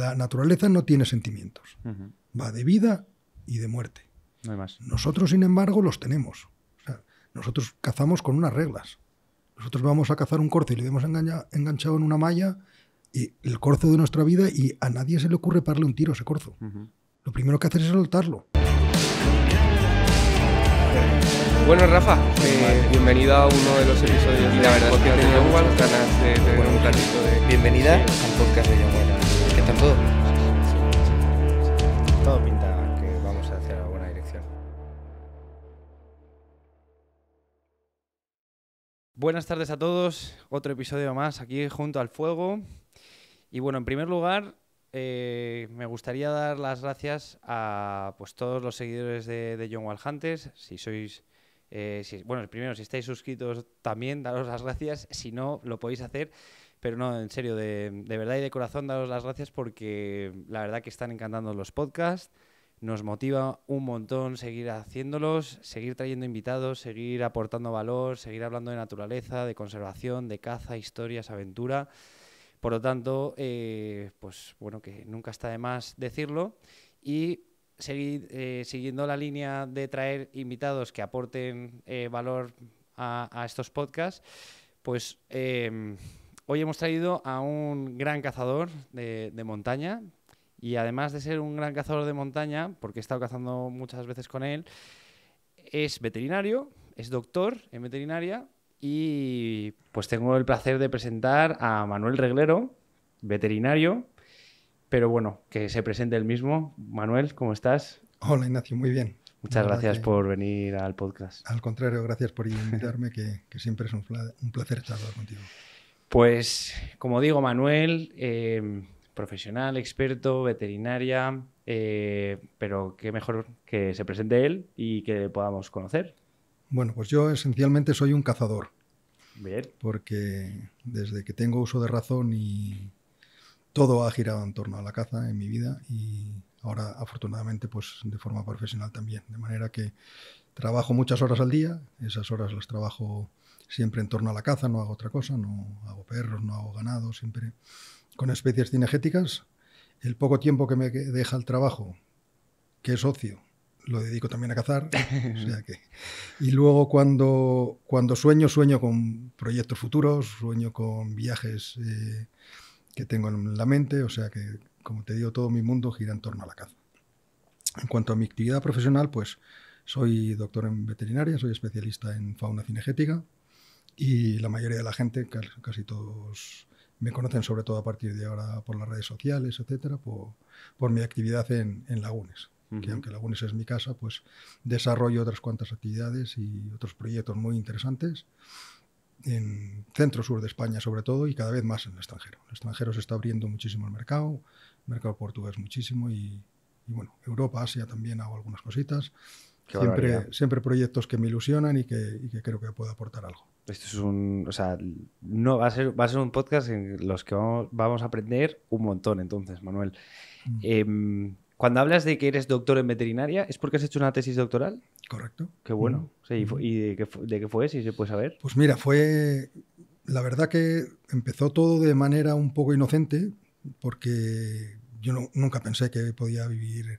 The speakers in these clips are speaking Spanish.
La naturaleza no tiene sentimientos. Va de vida y de muerte. No hay más. Nosotros, sin embargo, los tenemos. nosotros cazamos con unas reglas. Nosotros vamos a cazar un corzo y lo hemos enganchado en una malla, y el corzo de nuestra vida, y a nadie se le ocurre pararle un tiro a ese corzo. Lo primero que hacer es soltarlo. Bueno, Rafa, eh, bienvenida a uno de los episodios de la verdad de tener un de... Bienvenida al podcast de que tal todo? Todo pinta que vamos hacia la buena dirección. Buenas tardes a todos, otro episodio más aquí junto al fuego. Y bueno, en primer lugar, eh, me gustaría dar las gracias a pues, todos los seguidores de, de John Walhantes. Si sois. Eh, bueno, primero, si estáis suscritos también, daros las gracias. Si no, lo podéis hacer. Pero no, en serio, de, verdad y de corazón daros las gracias porque la verdad que están encantando los podcasts. Nos motiva un montón seguir haciéndolos, seguir trayendo invitados, seguir aportando valor, seguir hablando de naturaleza, de conservación, de caza, historias, aventura. Por lo tanto, eh, pues bueno, que nunca está de más decirlo. Y seguir eh, siguiendo la línea de traer invitados que aporten eh, valor a, a, estos podcasts, pues em, Hoy hemos traído a un gran cazador de, montaña y además de ser un gran cazador de montaña, porque he estado cazando muchas veces con él, es veterinario, es doctor en veterinaria y pues tengo el placer de presentar a Manuel Reglero, veterinario, pero bueno, que se presente el mismo. Manuel, ¿cómo estás? Hola Ignacio, muy bien. Muchas gracias, por venir al podcast. Al contrario, gracias por invitarme, que, que siempre es un placer charlar contigo. Pues, como digo, Manuel, eh, profesional, experto, veterinaria, eh, pero qué mejor que se presente él y que podamos conocer. Bueno, pues yo esencialmente soy un cazador. Porque desde que tengo uso de razón y todo ha girado en torno a la caza en mi vida y ahora afortunadamente pues de forma profesional también. De manera que trabajo muchas horas al día, esas horas las trabajo siempre en torno a la caza, no hago otra cosa, no hago perros, no hago ganado, siempre con especies cinegéticas. El poco tiempo que me deja el trabajo, que es ocio, lo dedico también a cazar. y luego cuando, cuando sueño, sueño con proyectos futuros, sueño con viajes eh, que tengo en la mente, o sea que, como te digo, todo mi mundo gira en torno a la caza. En cuanto a mi actividad profesional, pues soy doctor en veterinaria, soy especialista en fauna cinegética, y la mayoría de la gente, casi todos me conocen sobre todo a partir de ahora por las redes sociales, etcétera, por, mi actividad en, Lagunes. Que aunque Lagunes es mi casa, pues desarrollo otras cuantas actividades y otros proyectos muy interesantes en centro sur de España sobre todo y cada vez más en el extranjero. El extranjero se está abriendo muchísimo el mercado, el mercado portugués muchísimo y, bueno, Europa, Asia también hago algunas cositas. siempre, siempre proyectos que me ilusionan y que creo que puedo aportar algo. Esto es un. O sea, no, va a ser, va a ser un podcast en los que vamos, a aprender un montón, entonces, Manuel. Mm. Em, cuando hablas de que eres doctor en veterinaria, ¿es porque has hecho una tesis doctoral? Correcto. Qué bueno. Mm. ¿Y, mm. de, qué, fue, si se puede saber? Pues mira, fue. La verdad que empezó todo de manera un poco inocente, porque yo nunca pensé que podía vivir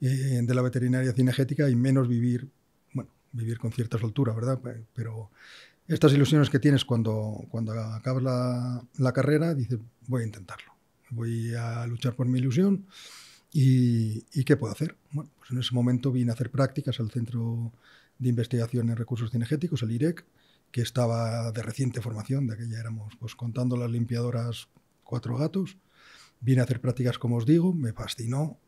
eh, de la veterinaria cinegética y menos vivir, bueno, vivir con cierta soltura, ¿verdad? Pero estas ilusiones que tienes cuando, cuando acabas la, carrera, dices, voy a intentarlo, voy a luchar por mi ilusión y, ¿qué puedo hacer? Bueno, pues en ese momento vine a hacer prácticas al Centro de Investigación en Recursos Cinegéticos, el IREC, que estaba de reciente formación, de aquella éramos, pues contando las limpiadoras, cuatro gatos. Vine a hacer prácticas, como os digo, me fascinó.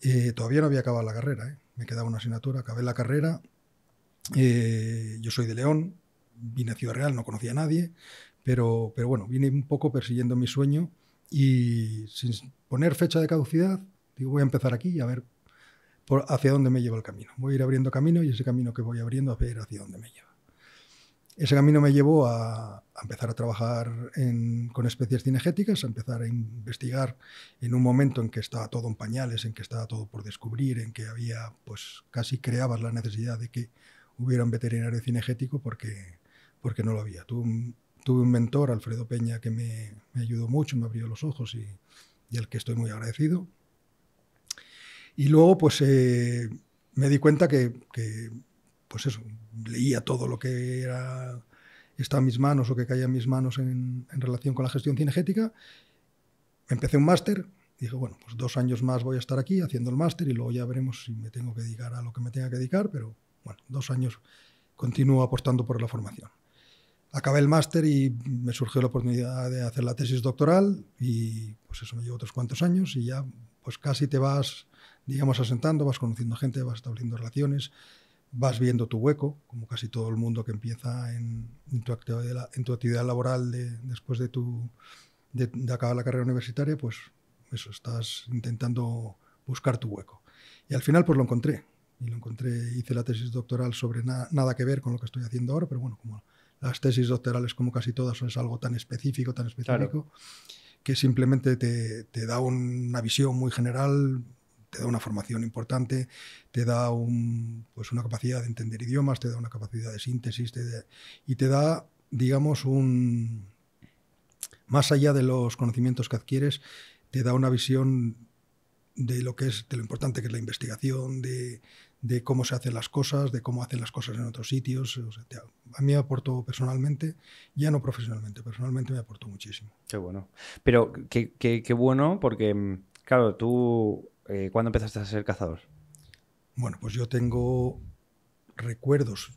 Eh, todavía no había acabado la carrera, ¿eh? me quedaba una asignatura, acabé la carrera. Eh, yo soy de León, vine a Ciudad Real, no conocía a nadie, pero, pero bueno, vine un poco persiguiendo mi sueño y sin poner fecha de caducidad, digo, voy a empezar aquí y a ver por hacia dónde me lleva el camino. Voy a ir abriendo camino y ese camino que voy abriendo a ver hacia dónde me lleva. Ese camino me llevó a, empezar a trabajar con especies cinegéticas, a empezar a investigar en un momento en que estaba todo en pañales, en que estaba todo por descubrir, en que había, pues casi creabas la necesidad de que hubiera un veterinario cinegético porque porque no lo había. Tuve un, mentor, Alfredo Peña, que me, ayudó mucho, me abrió los ojos y, y al que estoy muy agradecido. Y luego, pues eh, me di cuenta que, pues eso, leía todo lo que era, está en mis manos o que caía en mis manos en, en relación con la gestión cinegética. Empecé un máster, dije, bueno, pues dos años más voy a estar aquí haciendo el máster y luego ya veremos si me tengo que dedicar a lo que me tenga que dedicar, pero bueno, dos años continúo apostando por la formación acabé el máster y me surgió la oportunidad de hacer la tesis doctoral y pues eso me llevó otros cuantos años y ya pues casi te vas, digamos, asentando, vas conociendo gente, vas estableciendo relaciones, vas viendo tu hueco, como casi todo el mundo que empieza en, tu, actividad, en tu, actividad, laboral después de, tu, de, acabar la carrera universitaria, pues eso, estás intentando buscar tu hueco. Y al final pues lo encontré. Y lo encontré, hice la tesis doctoral sobre nada que ver con lo que estoy haciendo ahora, pero bueno, como las tesis doctorales, como casi todas, es algo tan específico, tan específico, que simplemente te, te da una visión muy general, te da una formación importante, te da un, pues una capacidad de entender idiomas, te da una capacidad de síntesis y te da, digamos, un más allá de los conocimientos que adquieres, te da una visión de lo que es de lo importante que es la investigación, de, de cómo se hacen las cosas, de cómo hacen las cosas en otros sitios. a mí me aportó personalmente, ya no profesionalmente, personalmente me aportó muchísimo. Qué bueno. Pero qué, bueno, porque, mm, claro, tú, eh, ¿cuándo empezaste a ser cazador? Bueno, pues yo tengo recuerdos,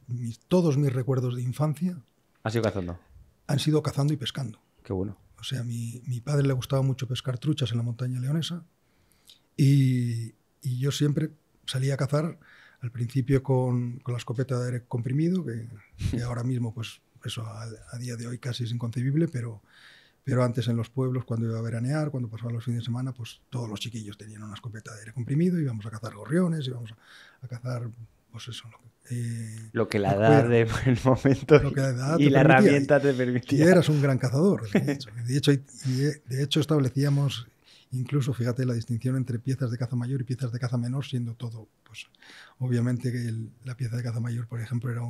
todos mis recuerdos de infancia. ¿Han sido cazando? Han sido cazando y pescando. Qué bueno. O sea, a mi, padre le gustaba mucho pescar truchas en la montaña leonesa y yo siempre salía a cazar al principio con, con la escopeta de aire comprimido, que, ahora mismo, pues eso a, día de hoy casi es inconcebible, pero, pero antes en los pueblos, cuando iba a veranear, cuando pasaban los fines de semana, pues todos los chiquillos tenían una escopeta de aire comprimido, íbamos a cazar gorriones, íbamos a, a cazar pues eso, lo que, eh, la edad del momento y la herramienta te permitía. Y eras un gran cazador, de hecho. De hecho, de hecho establecíamos Incluso, fíjate, la distinción entre piezas de caza mayor y piezas de caza menor, siendo todo, pues obviamente que la pieza de caza mayor, por ejemplo, era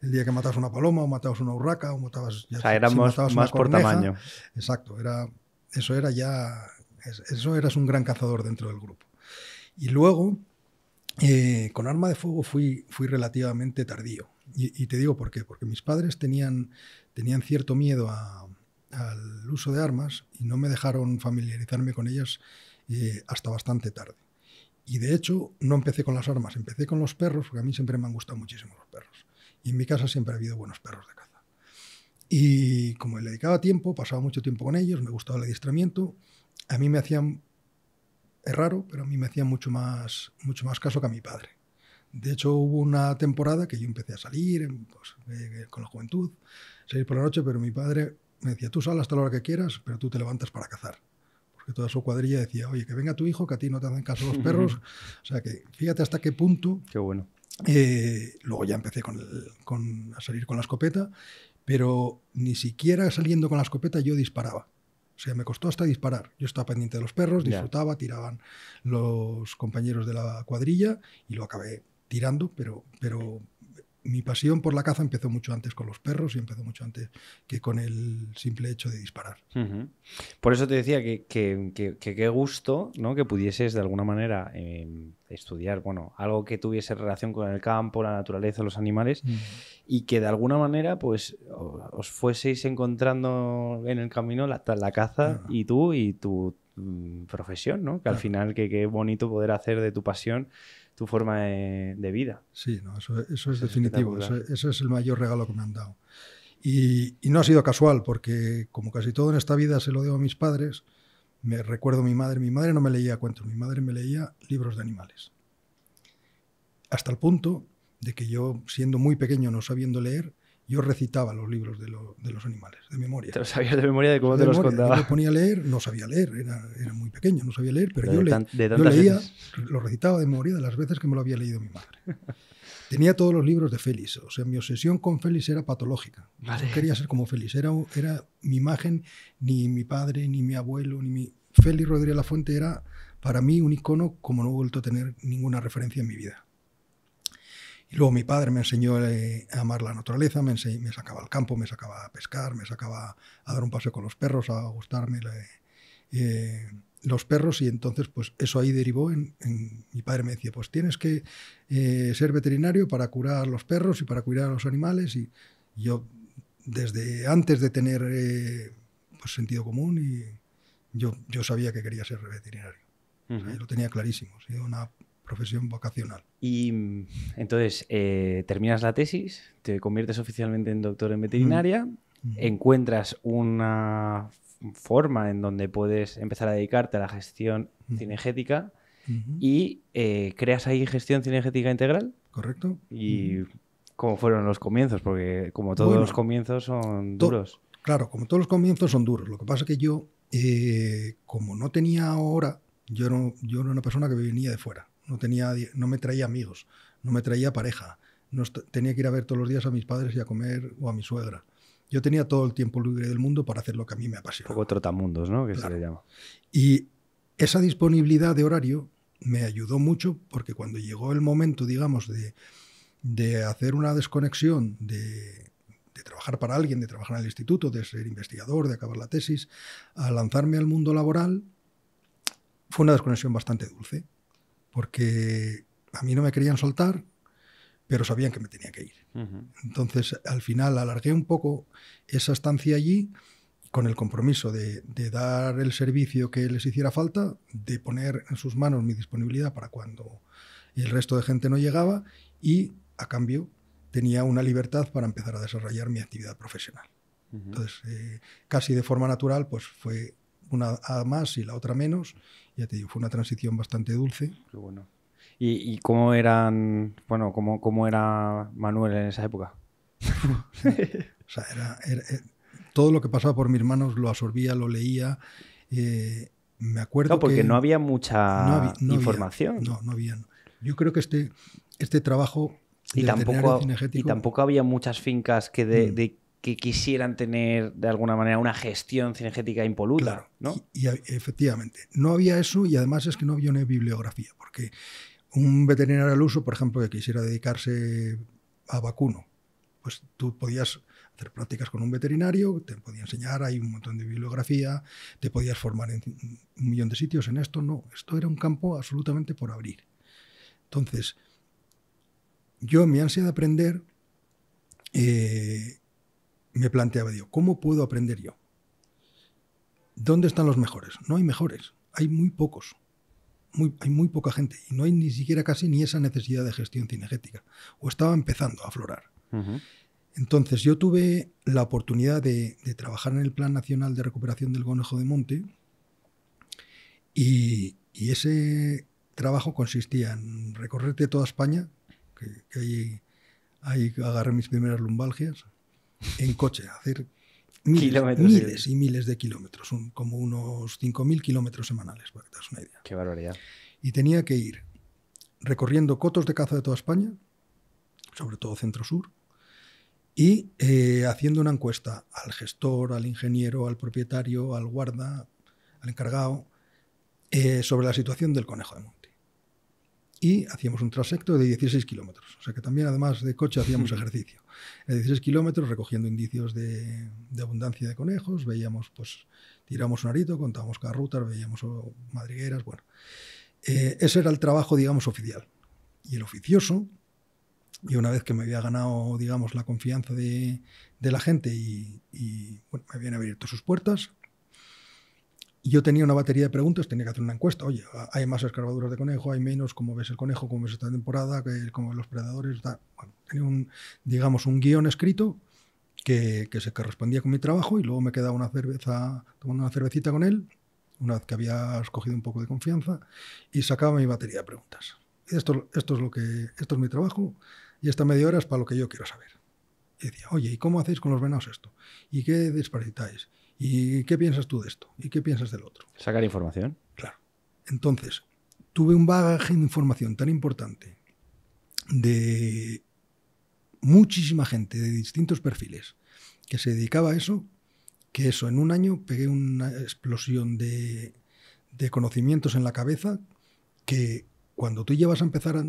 el día que matabas una paloma o matabas una urraca o matabas... Ya, o sea, más, por tamaño. Exacto, era, eso era ya... Eso eras un gran cazador dentro del grupo. Y luego, eh, con arma de fuego fui, fui relativamente tardío. Y, y, te digo por qué. Porque mis padres tenían, tenían cierto miedo a, al uso de armas y no me dejaron familiarizarme con ellas eh, hasta bastante tarde. Y de hecho no empecé con las armas, empecé con los perros, porque a mí siempre me han gustado muchísimo los perros. Y en mi casa siempre ha habido buenos perros de caza. Y como le dedicaba tiempo, pasaba mucho tiempo con ellos, me gustaba el adiestramiento, a mí me hacían, es raro, pero a mí me hacían mucho más, mucho más caso que a mi padre. De hecho, hubo una temporada que yo empecé a salir pues, eh, con la juventud, salir por la noche, pero mi padre me decía, tú salas hasta la hora que quieras, pero tú te levantas para cazar. Porque toda su cuadrilla decía, oye, que venga tu hijo, que a ti no te hacen caso los perros. o sea que fíjate hasta qué punto. Qué bueno. Eh, luego ya empecé con, a salir con la escopeta, pero ni siquiera saliendo con la escopeta yo disparaba. O sea, me costó hasta disparar. Yo estaba pendiente de los perros, disfrutaba, tiraban los compañeros de la cuadrilla y lo acabé tirando, pero, pero mi pasión por la caza empezó mucho antes con los perros y empezó mucho antes que con el simple hecho de disparar. Por eso te decía que qué gusto ¿no? que pudieses de alguna manera em, estudiar bueno, algo que tuviese relación con el campo, la naturaleza, los animales y que de alguna manera pues os fueseis encontrando en el camino la, la caza ah. y tú y tu mm, profesión, ¿no? que al final qué bonito poder hacer de tu pasión tu forma de, vida. Sí, no, eso, es definitivo, eso, es el mayor regalo que me han dado. Y, no ha sido casual, porque como casi todo en esta vida se lo debo a mis padres, me recuerdo mi madre, mi madre no me leía cuentos, mi madre me leía libros de animales. Hasta el punto de que yo, siendo muy pequeño, no sabiendo leer, yo recitaba los libros de, los animales, de memoria. ¿Te los sabías de memoria de cómo te los contaba? Yo me ponía a leer, no sabía leer, era, muy pequeño, no sabía leer, pero, yo, leía, lo recitaba de memoria de las veces que me lo había leído mi madre. Tenía todos los libros de Félix, o sea, mi obsesión con Félix era patológica. quería ser como Félix, era, era mi imagen, ni mi padre, ni mi abuelo, ni mi... Félix Rodríguez La Fuente era para mí un icono como no he vuelto a tener ninguna referencia en mi vida. Luego mi padre me enseñó eh, a amar la naturaleza, me, me, sacaba al campo, me sacaba a pescar, me sacaba a dar un paseo con los perros, a gustarme eh, eh, los perros y entonces pues eso ahí derivó en, mi padre me decía pues tienes que ser veterinario para curar los perros y para cuidar a los animales y yo desde antes de tener pues, sentido común y yo, yo sabía que quería ser veterinario. lo tenía clarísimo. una profesión vocacional. Y mm, entonces eh, terminas la tesis, te conviertes oficialmente en doctor en veterinaria, encuentras una forma en donde puedes empezar a dedicarte a la gestión cinegética y eh, creas ahí gestión cinegética integral. Correcto. Y cómo fueron los comienzos, porque como todos los comienzos son duros. Claro, como todos los comienzos son duros. Lo que pasa es que yo, eh, como no tenía hora, yo no yo era una persona que venía de fuera no, tenía, no me traía amigos, no me traía pareja, no tenía que ir a ver todos los días a mis padres y a comer o a mi suegra. Yo tenía todo el tiempo libre del mundo para hacer lo que a mí me apasiona. Un poco trotamundos, ¿no? Que se le llama. Y esa disponibilidad de horario me ayudó mucho porque cuando llegó el momento, digamos, de, de hacer una desconexión de trabajar para alguien, de trabajar en el instituto, de ser investigador, de acabar la tesis, a lanzarme al mundo laboral, fue una desconexión bastante dulce porque a mí no me querían soltar, pero sabían que me tenía que ir. Entonces, al final alargué un poco esa estancia allí con el compromiso de, dar el servicio que les hiciera falta, de poner en sus manos mi disponibilidad para cuando el resto de gente no llegaba y a cambio tenía una libertad para empezar a desarrollar mi actividad profesional. Entonces, eh, casi de forma natural, pues fue una más y la otra menos. Ya te digo, fue una transición bastante dulce. bueno. ¿Y, cómo eran, bueno, era Manuel en esa época? Eh, todo lo que pasaba por mis manos lo absorbía, lo leía. Eh, me acuerdo. No, porque no había mucha información. no, no había. Yo creo que este, este trabajo y tampoco, y tampoco había muchas fincas que de mm que quisieran tener de alguna manera una gestión cinegética impoluta. ¿no? y, efectivamente, no había eso y además es que no había una bibliografía, porque un veterinario al uso, por ejemplo, que quisiera dedicarse a vacuno, pues tú podías hacer prácticas con un veterinario, te podía enseñar, hay un montón de bibliografía, te podías formar en un millón de sitios en esto, no, esto era un campo absolutamente por abrir. Entonces, yo en mi ansia de aprender, eh, me planteaba, yo, ¿cómo puedo aprender yo? ¿Dónde están los mejores? No hay mejores, hay muy pocos. hay muy poca gente y no hay ni siquiera casi ni esa necesidad de gestión cinegética. O estaba empezando a aflorar. Entonces yo tuve la oportunidad de, trabajar en el Plan Nacional de Recuperación del Conejo de Monte y, ese trabajo consistía en recorrerte toda España, que, que ahí, ahí agarré mis primeras lumbalgias, en coche, hacer miles, y miles de kilómetros, como unos 5.000 kilómetros semanales, para que te das una idea. Qué barbaridad. Y tenía que ir recorriendo cotos de caza de toda España, sobre todo centro-sur, y eh, haciendo una encuesta al gestor, al ingeniero, al propietario, al guarda, al encargado, eh, sobre la situación del conejo de y hacíamos un transecto de 16 kilómetros. O sea que también, además de coche, hacíamos ejercicio. De 16 kilómetros, recogiendo indicios de, abundancia de conejos, veíamos, pues, tiramos un arito, contábamos carrutas, veíamos oh, madrigueras, bueno. Eh, ese era el trabajo, digamos, oficial. Y el oficioso, y una vez que me había ganado, digamos, la confianza de, la gente y, me habían abierto sus puertas, yo tenía una batería de preguntas, tenía que hacer una encuesta. Oye, hay más escarbaduras de conejo, hay menos, cómo ves el conejo, cómo ves esta temporada, cómo ves los predadores. tenía un, digamos, un guión escrito que, que, se correspondía con mi trabajo y luego me quedaba una cerveza, tomando una cervecita con él, una vez que había escogido un poco de confianza, y sacaba mi batería de preguntas. Esto, esto, es lo que, esto es mi trabajo y esta media hora es para lo que yo quiero saber. Y decía, oye, ¿y cómo hacéis con los venados esto? ¿Y qué disparitáis ¿Y qué piensas tú de esto? ¿Y qué piensas del otro? Sacar información. Claro. Entonces, tuve un bagaje de información tan importante de muchísima gente de distintos perfiles que se dedicaba a eso, que eso en un año pegué una explosión de, conocimientos en la cabeza que cuando tú llevas a empezar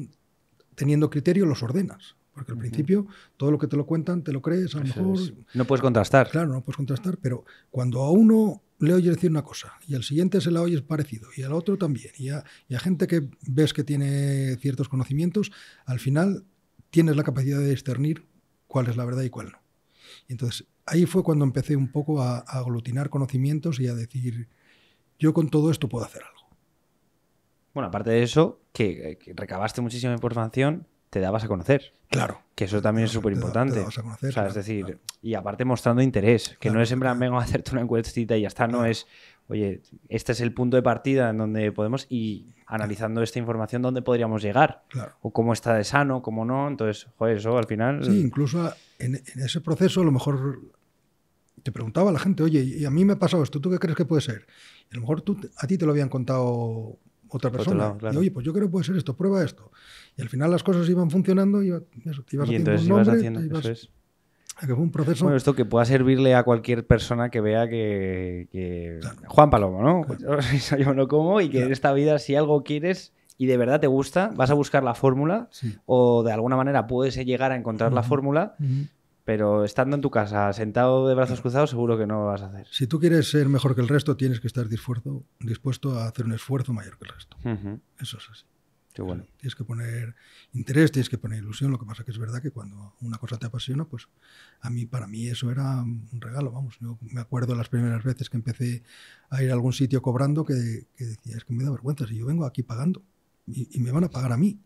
teniendo criterio los ordenas. Porque al principio todo lo que te lo cuentan te lo crees, a lo mejor. No puedes contrastar. Claro, no puedes contrastar, pero cuando a uno le oyes decir una cosa y al siguiente se la oyes parecido y al otro también, y a, gente que ves que tiene ciertos conocimientos, al final tienes la capacidad de discernir cuál es la verdad y cuál no. Y entonces ahí fue cuando empecé un poco a, aglutinar conocimientos y a decir, yo con todo esto puedo hacer algo. Bueno, aparte de eso, que, eh, que recabaste muchísima información te dabas a conocer. Claro. Que eso también es súper importante. O sea, es decir, y aparte mostrando interés, que no es en plan, vengo a hacerte una encuestita y ya está, no es, oye, este es el punto de partida en donde podemos y analizando esta información, ¿dónde podríamos llegar? O cómo está de sano, cómo no. Entonces, joder, eso al final. Sí, incluso en, ese proceso, a lo mejor te preguntaba la gente, oye, y a mí me ha pasado esto, ¿tú qué crees que puede ser? a lo mejor tú, a ti te lo habían contado otra persona. y, oye, pues yo creo que puede ser esto, prueba esto. Y al final las cosas iban funcionando, y y entonces un ibas haciendo, proceso. Bueno, esto que pueda servirle a cualquier persona que vea que. Juan Palomo, ¿no? Yo, no como y que en esta vida, si algo quieres y de verdad te gusta, vas a buscar la fórmula o de alguna manera puedes llegar a encontrar la fórmula. Pero estando en tu casa, sentado de brazos cruzados, seguro que no lo vas a hacer. Si tú quieres ser mejor que el resto, tienes que estar dispuesto, a hacer un esfuerzo mayor que el resto. Eso es así. Tienes que poner interés, tienes que poner ilusión. Lo que pasa que es verdad que cuando una cosa te apasiona, pues a mí, para mí eso era un regalo, vamos. Yo me acuerdo las primeras veces que empecé a ir a algún sitio cobrando que, decía, es que me da vergüenza si yo vengo aquí pagando y, me van a pagar a mí.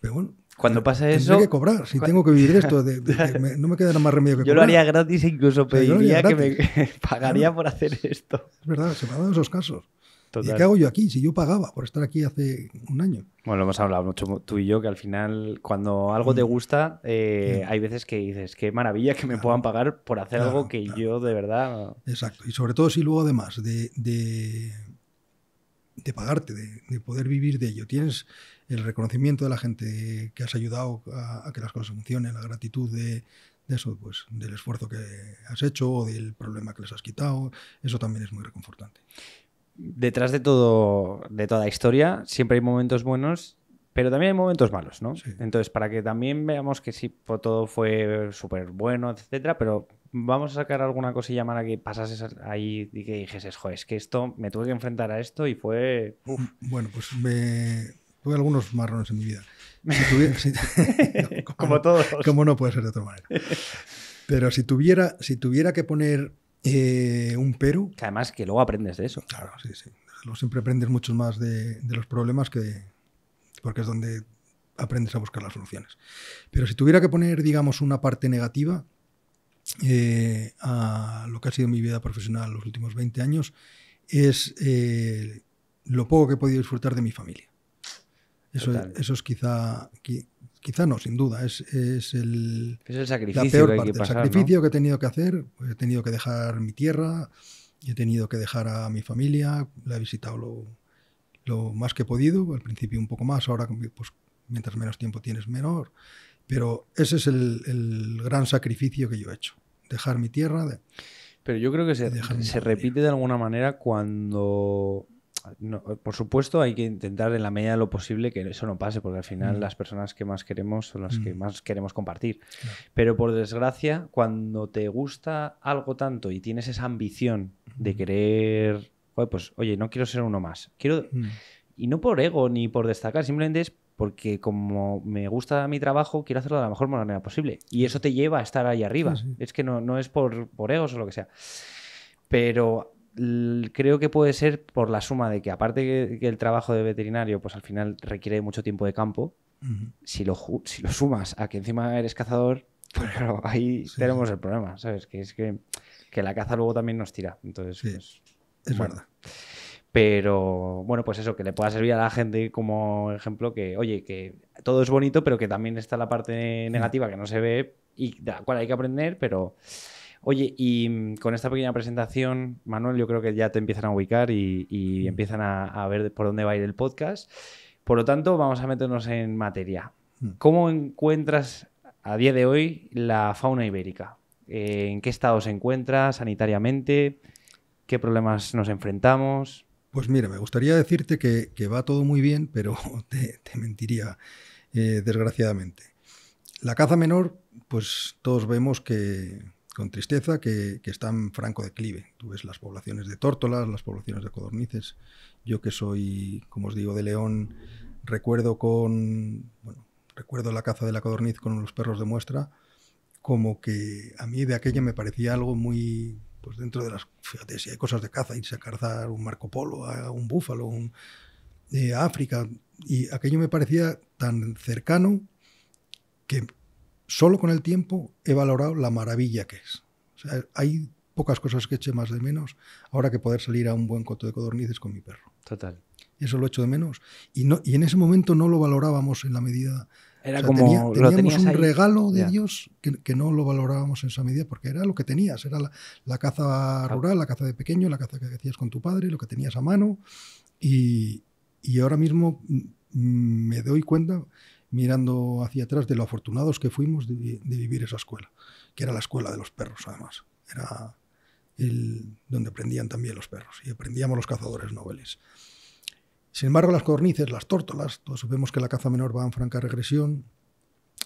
Pero bueno, cuando pasa eso. que cobrar, si tengo que vivir esto, no me queda más remedio que yo Yo lo haría gratis e incluso pediría que me pagaría por hacer esto. Es verdad, se me han dado esos casos. ¿Y qué hago yo aquí? Si yo pagaba por estar aquí hace un año. Bueno, hemos hablado mucho tú y yo, que al final, cuando algo te mm. gusta, eh, hay veces que dices, qué maravilla que me puedan pagar por hacer algo que yo de verdad. Exacto. Y sobre todo si luego, además de, de, pagarte, de, poder vivir de ello, tienes el reconocimiento de la gente que has ayudado a, que las cosas funcionen, la gratitud de, de eso, pues del esfuerzo que has hecho o del problema que les has quitado, eso también es muy reconfortante detrás de todo, de toda historia, siempre hay momentos buenos, pero también hay momentos malos, ¿no? Entonces, para que también veamos que sí, todo fue súper bueno, etcétera, pero vamos a sacar alguna cosilla mala que pasases ahí y que dijes, joder, es que esto, me tuve que enfrentar a esto y fue... Bueno, pues me... tuve algunos marrones en mi vida. como, como, todos. Como no puede ser de otra manera. Pero si tuviera, si tuviera que poner eh, un pero. además que luego aprendes de eso. Claro, sí, sí. siempre aprendes mucho más de, los problemas que. porque es donde aprendes a buscar las soluciones. Pero si tuviera que poner, digamos, una parte negativa eh, a lo que ha sido mi vida profesional los últimos 20 años, es eh, lo poco que he podido disfrutar de mi familia. Eso, eso es quizá, quizá no, sin duda, es, es el, sacrificio peor que sacrificio que he tenido que hacer, pues, he tenido que dejar mi tierra, he tenido que dejar a mi familia, la he visitado lo, más que he podido, al principio un poco más, ahora pues, mientras menos tiempo tienes menor, pero ese es el, gran sacrificio que yo he hecho, dejar mi tierra. pero yo creo que se repite de alguna manera cuando por supuesto, hay que intentar en la medida de lo posible que eso no pase, porque al final mm. las personas que más queremos son las que mm. más queremos compartir. Pero por desgracia, cuando te gusta algo tanto y tienes esa ambición de mm. querer, pues oye, no quiero ser uno más, quiero... Y no por ego ni por destacar, simplemente es porque como me gusta mi trabajo, quiero hacerlo de la mejor manera posible. Y eso te lleva a estar ahí arriba. Es que no, no es por, por egos o lo que sea. Pero creo que puede ser por la suma de que aparte que, el trabajo de veterinario pues al final requiere mucho tiempo de campo, si, lo, si lo sumas a que encima eres cazador, pues ahí tenemos el problema, ¿sabes? Que es que, la caza luego también nos tira. Entonces, pues, es verdad. Pero bueno, pues eso, que le pueda servir a la gente como ejemplo que, oye, que todo es bonito, pero que también está la parte negativa que no se ve y de la cual hay que aprender, pero Oye, y mm, con esta pequeña presentación, Manuel, yo creo que ya te empiezan a ubicar y, mm. empiezan a, ver por dónde va a ir el podcast. Por lo tanto, vamos a meternos en materia. Mm. ¿Cómo encuentras a día de hoy la fauna ibérica? Eh, ¿En qué estado se encuentra sanitariamente? ¿Qué problemas nos enfrentamos? Pues mira, me gustaría decirte que, va todo muy bien, pero te, mentiría, eh, desgraciadamente. La caza menor, pues todos vemos que, con tristeza que, que, está en franco declive. Tú ves las poblaciones de tórtolas, las poblaciones de codornices. Yo que soy, como os digo, de León, recuerdo con bueno, recuerdo la caza de la codorniz con los perros de muestra, como que a mí de aquella me parecía algo muy pues dentro de las fíjate si hay cosas de caza irse a cazar un marco polo, a un búfalo, un, eh, África y aquello me parecía tan cercano que solo con el tiempo he valorado la maravilla que es. hay pocas cosas que eche más de menos ahora que poder salir a un buen coto de codornices con mi perro. Total. Eso lo echo de menos. Y, no, y en ese momento no lo valorábamos en la medida. Era como. teníamos un regalo de Dios que, no lo valorábamos en esa medida porque era lo que tenías. Era la, caza ah. rural, la caza de pequeño, la caza que hacías con tu padre, lo que tenías a mano. Y, y ahora mismo mm, me doy cuenta mirando hacia atrás de lo afortunados que fuimos de, vivir esa escuela, que era la escuela de los perros además. Era el, donde aprendían también los perros y aprendíamos los cazadores noveles. Sin embargo, las cornices, las tórtolas, todos sabemos que la caza menor va en franca regresión,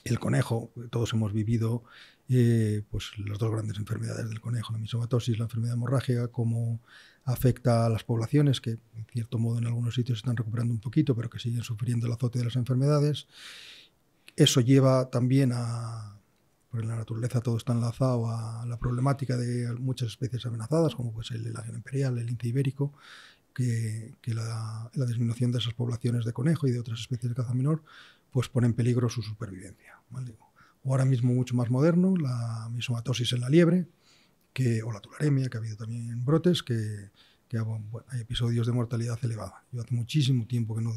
el conejo, todos hemos vivido eh, pues las dos grandes enfermedades del conejo, la misomatosis, la enfermedad hemorrágica, cómo afecta a las poblaciones, que en cierto modo en algunos sitios se están recuperando un poquito, pero que siguen sufriendo el azote de las enfermedades. Eso lleva también a, pues en la naturaleza todo está enlazado a la problemática de muchas especies amenazadas, como pues el águila imperial, el lince ibérico, que, la, disminución de esas poblaciones de conejo y de otras especies de caza menor pues pone en peligro su supervivencia. O ahora mismo mucho más moderno, la misomatosis en la liebre, que, o la tularemia, que ha habido también brotes, que, hay episodios de mortalidad elevada. Yo hace muchísimo tiempo que no,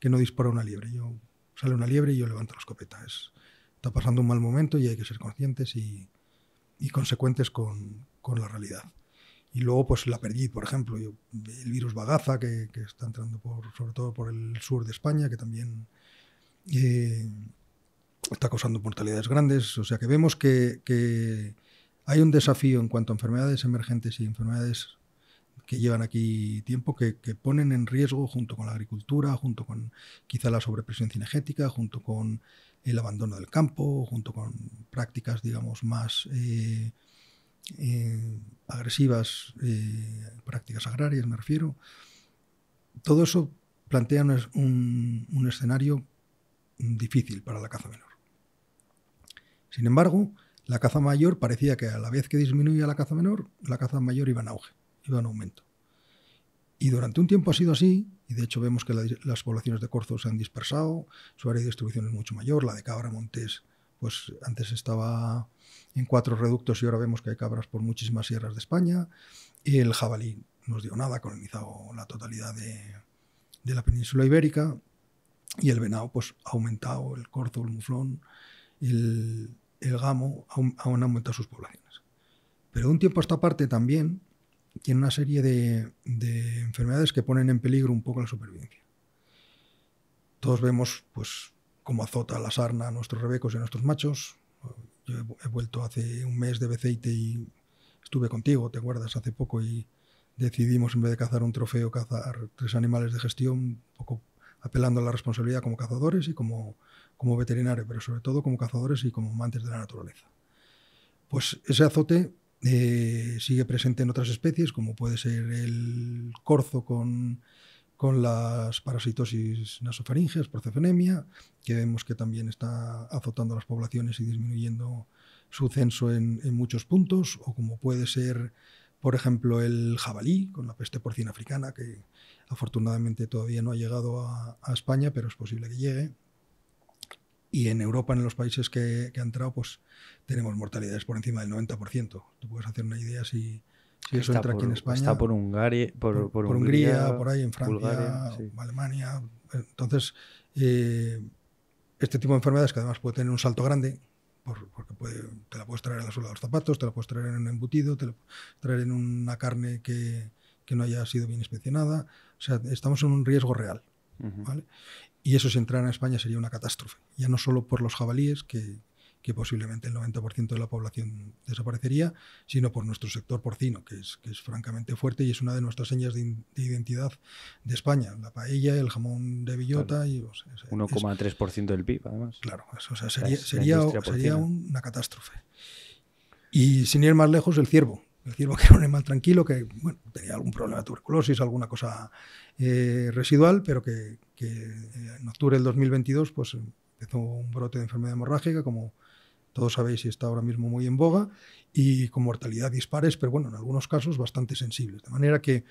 que no disparo una liebre. Yo sale una liebre y yo levanto la escopeta. está pasando un mal momento y hay que ser conscientes y, consecuentes con, la realidad. Y luego, pues la perdiz, por ejemplo, el virus bagaza que, está entrando por, sobre todo por el sur de España, que también está causando mortalidades grandes. O sea que vemos que, hay un desafío en cuanto a enfermedades emergentes y enfermedades que llevan aquí tiempo, que, ponen en riesgo junto con la agricultura, junto con quizá la sobrepresión cinegética, junto con el abandono del campo, junto con prácticas, digamos, más eh, eh, agresivas, eh, prácticas agrarias, me refiero. Todo eso plantea un escenario difícil para la caza menor. Sin embargo, la caza mayor parecía que a la vez que disminuía la caza menor, la caza mayor iba en auge, iba en aumento. Y durante un tiempo ha sido así, y de hecho vemos que las poblaciones de corzos se han dispersado, su área de distribución es mucho mayor, la de cabra montés, pues antes estaba en cuatro reductos y ahora vemos que hay cabras por muchísimas sierras de España, y el jabalí nos dio nada, colonizado la totalidad de la península ibérica, y el venado pues, ha aumentado, el corzo, el muflón, el, el gamo aún, ha aumentado sus poblaciones. Pero de un tiempo a esta parte también tiene una serie de, enfermedades que ponen en peligro un poco la supervivencia. Todos vemos pues, cómo azota la sarna a nuestros rebecos y a nuestros machos. Yo he, vuelto hace un mes de Beceite y estuve contigo, te guardas hace poco y decidimos en vez de cazar un trofeo, cazar tres animales de gestión, un poco apelando a la responsabilidad como cazadores y como, como veterinarios, pero sobre todo como cazadores y como amantes de la naturaleza. Pues ese azote eh, sigue presente en otras especies, como puede ser el corzo con, las parasitosis nasofaringes, procefenemia, que vemos que también está azotando las poblaciones y disminuyendo su censo en, en, muchos puntos, o como puede ser, por ejemplo, el jabalí, con la peste porcina africana, que, Afortunadamente todavía no ha llegado a, España, pero es posible que llegue. Y en Europa, en los países que, que ha entrado, pues tenemos mortalidades por encima del 90%. Tú puedes hacer una idea si, eso entra por, aquí en España. Está por, por, Hungría, por ahí en Francia, Bulgaria, Alemania. Entonces, eh, este tipo de enfermedades que además puede tener un salto grande, porque te la puedes traer en la suela de los zapatos, te la puedes traer en un embutido, te la puedes traer en una carne que no haya sido bien inspeccionada estamos en un riesgo real. Y eso si entrara a España sería una catástrofe, ya no solo por los jabalíes, que, que posiblemente el 90% de la población desaparecería, sino por nuestro sector porcino, que es, que es francamente fuerte y es una de nuestras señas de, identidad de España. La paella, el jamón de billota y... 1,3% del PIB, además. Claro, sería, sería, sería una catástrofe. Y sin ir más lejos, el ciervo. Es decir, que era un animal tranquilo que tenía algún problema de tuberculosis, alguna cosa eh, residual, pero que, en octubre del 2022 pues, empezó un brote de enfermedad hemorrágica, como todos sabéis y está ahora mismo muy en boga, y con mortalidad dispares, pero bueno, en algunos casos bastante sensibles. De manera que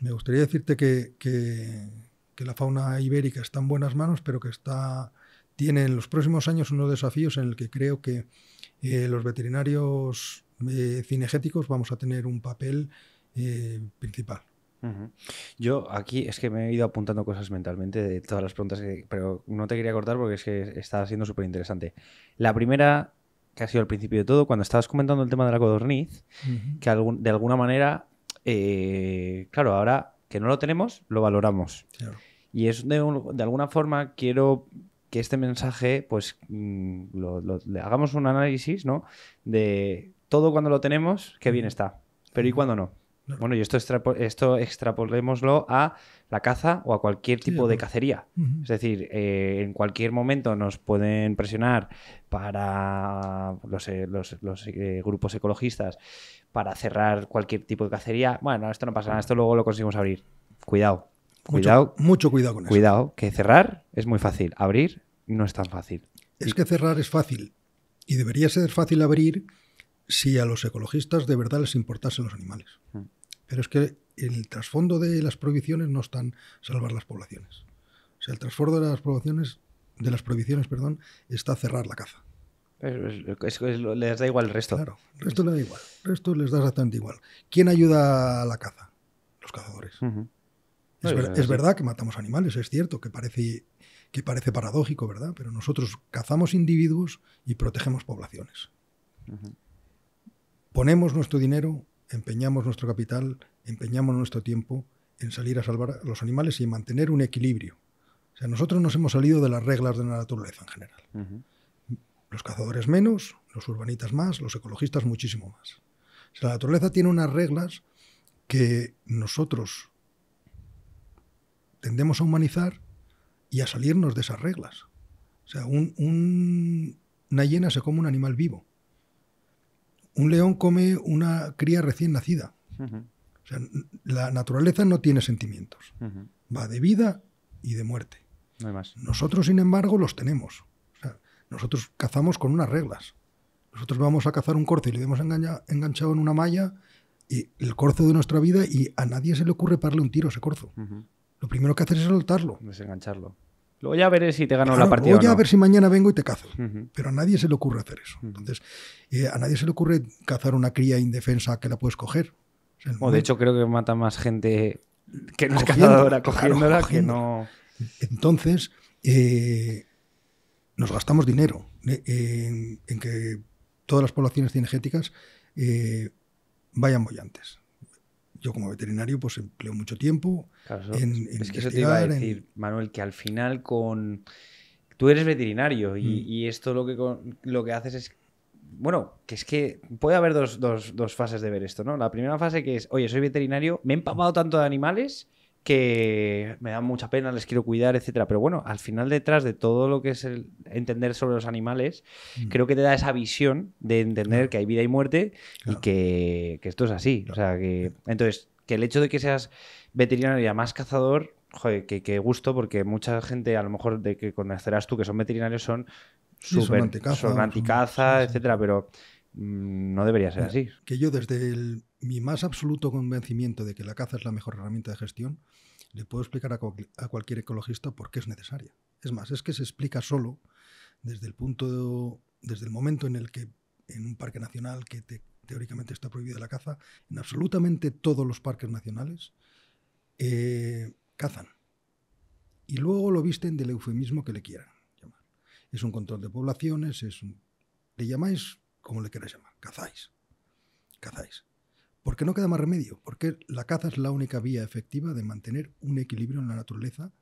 me gustaría decirte que, la fauna ibérica está en buenas manos, pero que está, tiene en los próximos años unos desafíos en el que creo que eh, los veterinarios eh, cinegéticos vamos a tener un papel eh, principal. Yo aquí es que me he ido apuntando cosas mentalmente de todas las preguntas, que, pero no te quería cortar porque es que está siendo súper interesante. La primera, que ha sido al principio de todo, cuando estabas comentando el tema de la codorniz, que de alguna manera, eh, claro, ahora que no lo tenemos, lo valoramos. Y es de, alguna forma quiero que este mensaje, pues, mm, le hagamos un análisis, ¿no? De todo cuando lo tenemos, qué bien está. Pero ¿y cuando no? Bueno, y esto, extrapolémoslo a la caza o a cualquier tipo de cacería. Es decir, eh, en cualquier momento nos pueden presionar para los, eh, grupos ecologistas para cerrar cualquier tipo de cacería. Bueno, esto no pasa nada, esto luego lo conseguimos abrir. Cuidado. Cuidado. Mucho, cuidado con eso. Cuidado, que cerrar es muy fácil, abrir no es tan fácil. Es que cerrar es fácil y debería ser fácil abrir si a los ecologistas de verdad les importasen los animales. Mm. Pero es que el trasfondo de las prohibiciones no están salvar las poblaciones. O sea, el trasfondo de las poblaciones, de las prohibiciones, perdón, está cerrar la caza. les da igual el resto. Claro, el resto les da igual. El les da exactamente igual. ¿Quién ayuda a la caza? Los cazadores. Es, verdad que matamos animales, es cierto, que parece, que parece paradójico, ¿verdad? Pero nosotros cazamos individuos y protegemos poblaciones ponemos nuestro dinero, empeñamos nuestro capital, empeñamos nuestro tiempo en salir a salvar a los animales y mantener un equilibrio. O sea, nosotros nos hemos salido de las reglas de la naturaleza en general. Los cazadores menos, los urbanitas más, los ecologistas muchísimo más. O sea, la naturaleza tiene unas reglas que nosotros tendemos a humanizar y a salirnos de esas reglas. O sea, una hiena se come un animal vivo un león come una cría recién nacida. sea, la naturaleza no tiene sentimientos. Va de vida y de muerte. No hay más. Nosotros, sin embargo, los tenemos. O sea, nosotros cazamos con unas reglas. Nosotros vamos a cazar un corzo y le hemos enganchado en una malla y el corzo de nuestra vida y a nadie se le ocurre pararle un tiro a ese corzo. Lo primero que hacer es soltarlo. Desengancharlo. Luego ya veré si te gano la partida. Voy o a ver si mañana vengo y te cazo. Pero a nadie se le ocurre hacer eso. Entonces, eh, a nadie se le ocurre cazar una cría indefensa que la puedes coger. O, de hecho, creo que mata más gente que no es cazadora cogiéndola que no. Entonces, eh, nos gastamos dinero eh, en, que todas las poblaciones cinegéticas vayan bollantes yo como veterinario pues empleo mucho tiempo en, Es que eso te iba a decir, Manuel, que al final con... Tú eres veterinario y, mm. y esto lo que, lo que haces es... Bueno, que es que puede haber dos, dos, fases de ver esto, ¿no? La primera fase que es, oye, soy veterinario, me he empapado tanto de animales que me dan mucha pena, les quiero cuidar, etcétera. Pero bueno, al final detrás de todo lo que es el entender sobre los animales, mm. creo que te da esa visión de entender que hay vida y muerte y que, esto es así. O sea, que entonces que el hecho de que seas veterinario y además cazador, joder, que, gusto, porque mucha gente a lo mejor de que conocerás tú que son veterinarios son anticaza, etcétera, pero mm, no debería ser así. Que yo desde el mi más absoluto convencimiento de que la caza es la mejor herramienta de gestión, le puedo explicar a, cualquier ecologista por qué es necesaria. Es más, es que se explica solo desde el punto, desde el momento en el que en un parque nacional que teóricamente está prohibida la caza, en absolutamente todos los parques nacionales eh, cazan. Y luego lo visten del eufemismo que le quieran llamar. Es un control de poblaciones, es le llamáis como le queráis llamar, cazáis. Cazáis. Porque no queda más remedio, porque la caza es la única vía efectiva de mantener un equilibrio en la naturaleza,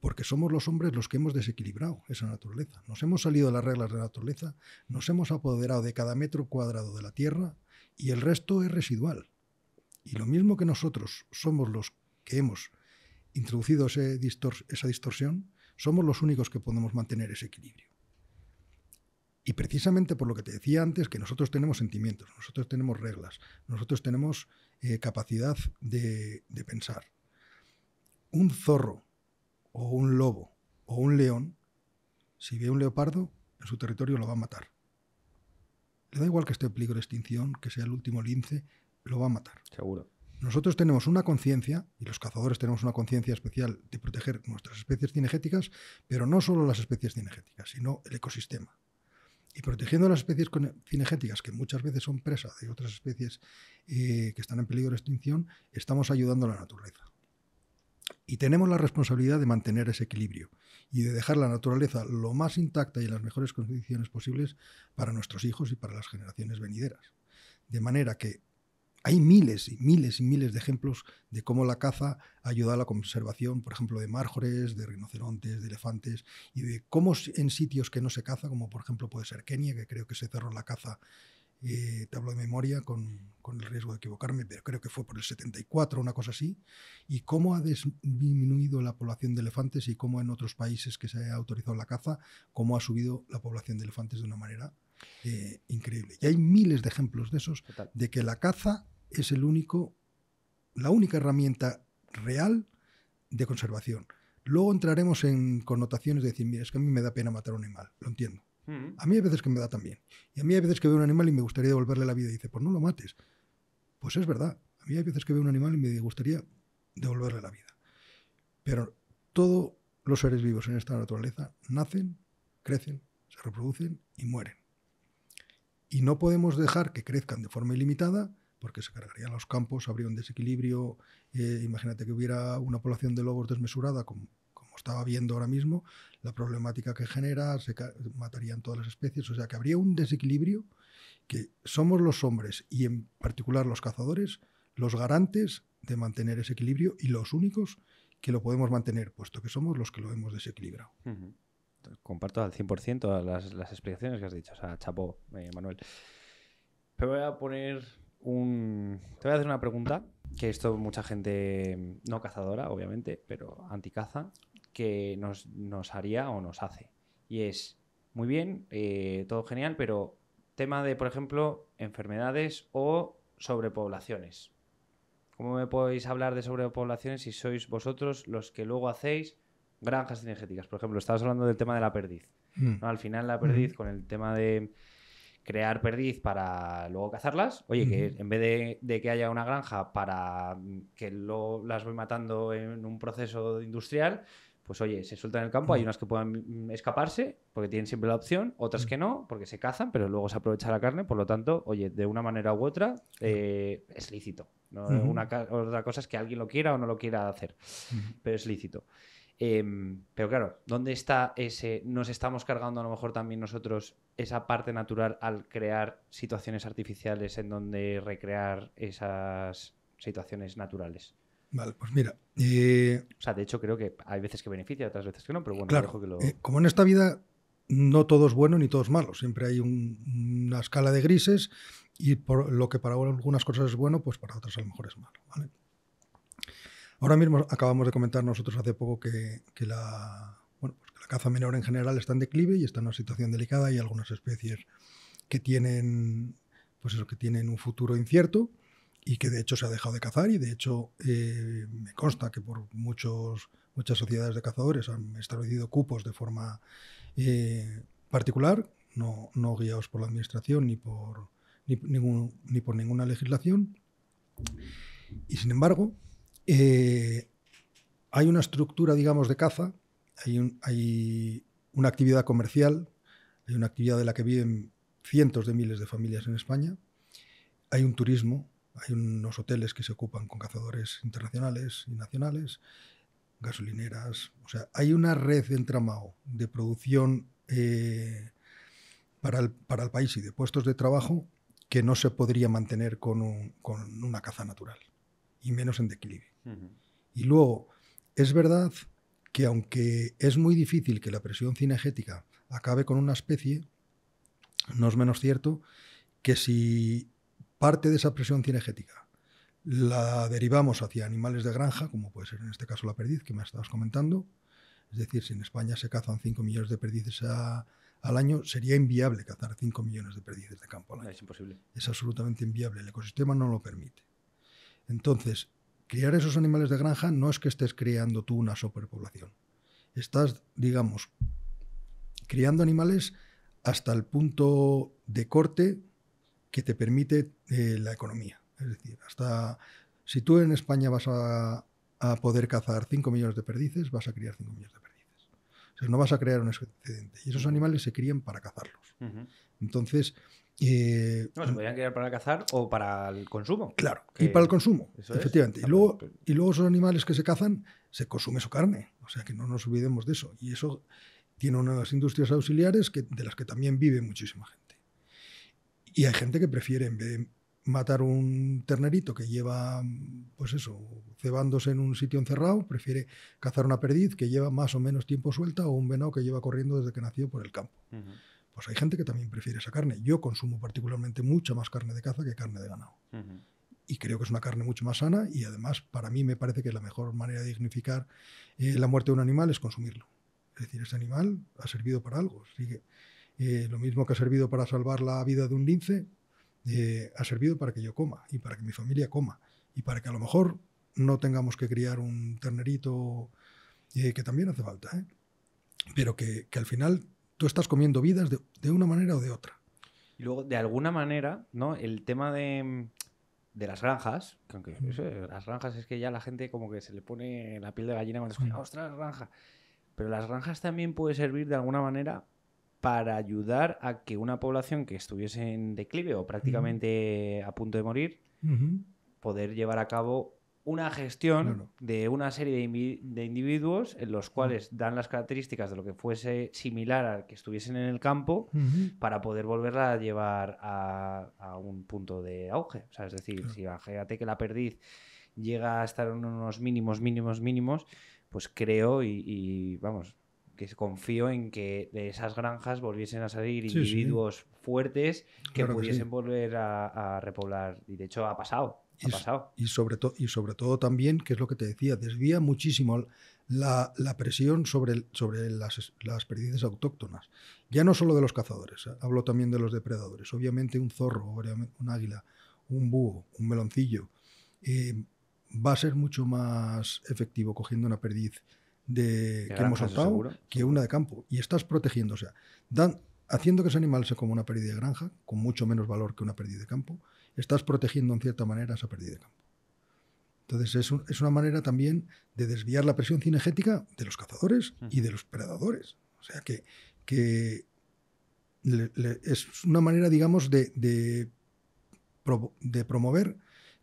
porque somos los hombres los que hemos desequilibrado esa naturaleza. Nos hemos salido de las reglas de la naturaleza, nos hemos apoderado de cada metro cuadrado de la Tierra y el resto es residual. Y lo mismo que nosotros somos los que hemos introducido esa distorsión, somos los únicos que podemos mantener ese equilibrio. Y precisamente por lo que te decía antes, que nosotros tenemos sentimientos, nosotros tenemos reglas, nosotros tenemos eh, capacidad de, pensar. Un zorro o un lobo o un león, si ve un leopardo, en su territorio lo va a matar. Le da igual que esté en peligro de extinción, que sea el último lince, lo va a matar. Seguro. Nosotros tenemos una conciencia, y los cazadores tenemos una conciencia especial de proteger nuestras especies cinegéticas, pero no solo las especies cinegéticas, sino el ecosistema y protegiendo las especies cinegéticas, que muchas veces son presas de otras especies eh, que están en peligro de extinción, estamos ayudando a la naturaleza. Y tenemos la responsabilidad de mantener ese equilibrio y de dejar la naturaleza lo más intacta y en las mejores condiciones posibles para nuestros hijos y para las generaciones venideras. De manera que hay miles y miles y miles de ejemplos de cómo la caza ayuda a la conservación, por ejemplo, de márjores, de rinocerontes, de elefantes, y de cómo en sitios que no se caza, como por ejemplo puede ser Kenia, que creo que se cerró la caza, eh, te hablo de memoria con, el riesgo de equivocarme, pero creo que fue por el 74, una cosa así, y cómo ha disminuido la población de elefantes y cómo en otros países que se ha autorizado la caza, cómo ha subido la población de elefantes de una manera eh, increíble. Y hay miles de ejemplos de esos, de que la caza es el único, la única herramienta real de conservación. Luego entraremos en connotaciones de decir, mira, es que a mí me da pena matar a un animal, lo entiendo. Mm. A mí hay veces que me da también. Y a mí hay veces que veo un animal y me gustaría devolverle la vida y dice, pues no lo mates. Pues es verdad. A mí hay veces que veo un animal y me gustaría devolverle la vida. Pero todos los seres vivos en esta naturaleza nacen, crecen, se reproducen y mueren. Y no podemos dejar que crezcan de forma ilimitada porque se cargarían los campos, habría un desequilibrio. Eh, imagínate que hubiera una población de lobos desmesurada, como, estaba viendo ahora mismo, la problemática que genera, se matarían todas las especies, o sea que habría un desequilibrio que somos los hombres y en particular los cazadores los garantes de mantener ese equilibrio y los únicos que lo podemos mantener, puesto que somos los que lo hemos desequilibrado. Comparto al 100% las, las explicaciones que has dicho, o sea, chapo, eh, Manuel. Pero voy a poner te voy a hacer una pregunta, que esto mucha gente, no cazadora, obviamente, pero anticaza, que nos, nos haría o nos hace. Y es, muy bien, eh, todo genial, pero tema de, por ejemplo, enfermedades o sobrepoblaciones. ¿Cómo me podéis hablar de sobrepoblaciones si sois vosotros los que luego hacéis granjas energéticas? Por ejemplo, estabas hablando del tema de la perdiz. Mm. Al final la perdiz con el tema de crear perdiz para luego cazarlas. Oye, que en vez de, que haya una granja para mm, que lo, las voy matando en un proceso industrial, pues oye, se sueltan en el campo, hay unas que puedan mm, escaparse, porque tienen siempre la opción, otras que no, porque se cazan, pero luego se aprovecha la carne, por lo tanto, oye, de una manera u otra, eh, es lícito. otra cosa es que alguien lo quiera o no lo quiera hacer, pero es lícito. Em, pero claro, ¿dónde está ese? Nos estamos cargando a lo mejor también nosotros esa parte natural al crear situaciones artificiales en donde recrear esas situaciones naturales. Vale, pues mira. Eh, o sea, de hecho, creo que hay veces que beneficia, otras veces que no, pero bueno, que lo... Eh, como en esta vida no todo es bueno ni todo es malo, siempre hay una escala de grises y por lo que para algunas cosas es bueno, pues para otras a lo mejor es malo. ¿vale? Ahora mismo acabamos de comentar nosotros hace poco que la la caza menor en general está en declive y está en una situación delicada. Hay algunas especies que tienen, pues que tienen un futuro incierto y que de hecho se ha dejado de cazar y de hecho eh, me consta que por muchos, muchas sociedades de cazadores han establecido cupos de forma eh, particular, no, guiados por la administración ni por, ni, por ninguna legislación. Y sin embargo, eh, hay una estructura, digamos, de caza hay, una actividad comercial, hay una actividad de la que viven cientos de miles de familias en España, hay un turismo, hay unos hoteles que se ocupan con cazadores internacionales y nacionales, gasolineras, o sea, hay una red de entramado de producción eh, para, el, país y de puestos de trabajo que no se podría mantener con, una caza natural, y menos en declive. Y luego, es verdad que aunque es muy difícil que la presión cinegética acabe con una especie, no es menos cierto que si parte de esa presión cinegética la derivamos hacia animales de granja, como puede ser en este caso la perdiz que me estabas comentando, es decir, si en España se cazan 5 millones de perdices al año, sería inviable cazar 5 millones de perdices de campo al año. Es imposible. Es absolutamente inviable, el ecosistema no lo permite. Entonces, criar esos animales de granja no es que estés criando tú una superpoblación. Estás, digamos, criando animales hasta el punto de corte que te permite eh, la economía. Es decir, hasta si tú en España vas a, poder cazar 5 millones de perdices, vas a criar 5 millones de perdices. O no vas a crear un excedente. Y esos animales se crían para cazarlos. Entonces, eh, no, se podrían quedar para cazar o para el consumo. Claro, y para el consumo, efectivamente. Y, luego, y esos animales que se cazan, se consume su carne. O sea que no nos olvidemos de eso. Y eso tiene unas industrias auxiliares de las que también vive muchísima gente. Y hay gente que prefiere, en vez de matar un ternerito que lleva, pues eso, cebándose en un sitio encerrado, prefiere cazar una perdiz que lleva más o menos tiempo suelta o un venado que lleva corriendo desde que nació por el campo. Pues hay gente que también prefiere esa carne. Yo consumo particularmente mucha más carne de caza que carne de ganado. Y creo que es una carne mucho más sana y además para mí me parece que la mejor manera de dignificar eh, la muerte de un animal es consumirlo. Es decir, ese animal ha servido para algo. Sigue. Eh, lo mismo que ha servido para salvar la vida de un lince, eh, ha servido para que yo coma y para que mi familia coma y para que a lo mejor no tengamos que criar un ternerito que también hace falta, pero que, al final tú estás comiendo vidas de, una manera o de otra. Y luego, de alguna manera, ¿no? El tema de, mm, las granjas, que aunque las granjas es que ya la gente como que se le pone la piel de gallina cuando escucha, ah, ostras, granja. Pero las granjas también puede servir de alguna manera para ayudar a que una población que estuviese en declive o prácticamente a punto de morir, poder llevar a cabo una gestión de una serie de, individuos en los mm. cuales dan las características de lo que fuese similar al que estuviesen en el campo para poder volverla a llevar a, un punto de auge. sea, es decir, si imagínate que la perdiz llega a estar en unos mínimos, mínimos, mínimos, pues creo y, vamos, que confío en que de esas granjas volviesen a salir individuos fuertes que pudiesen volver a, a repoblar. Y de hecho ha pasado y, sobre, y sobre todo también, que es lo que te decía, desvía muchísimo la, presión sobre, sobre las, las perdices autóctonas. Ya no solo de los cazadores, ¿eh? hablo también de los depredadores. Obviamente un zorro, un águila, un búho, un meloncillo, eh, va a ser mucho más efectivo cogiendo una perdiz de, que hemos optado, que una de campo. Y estás protegiendo, o sea, haciendo que ese animal sea como una perdiz de granja, con mucho menos valor que una perdiz de campo, estás protegiendo en cierta manera esa pérdida de campo. Entonces es, una manera también de desviar la presión cinegética de los cazadores y de los predadores. O sea que, es una manera, digamos, de, de, promover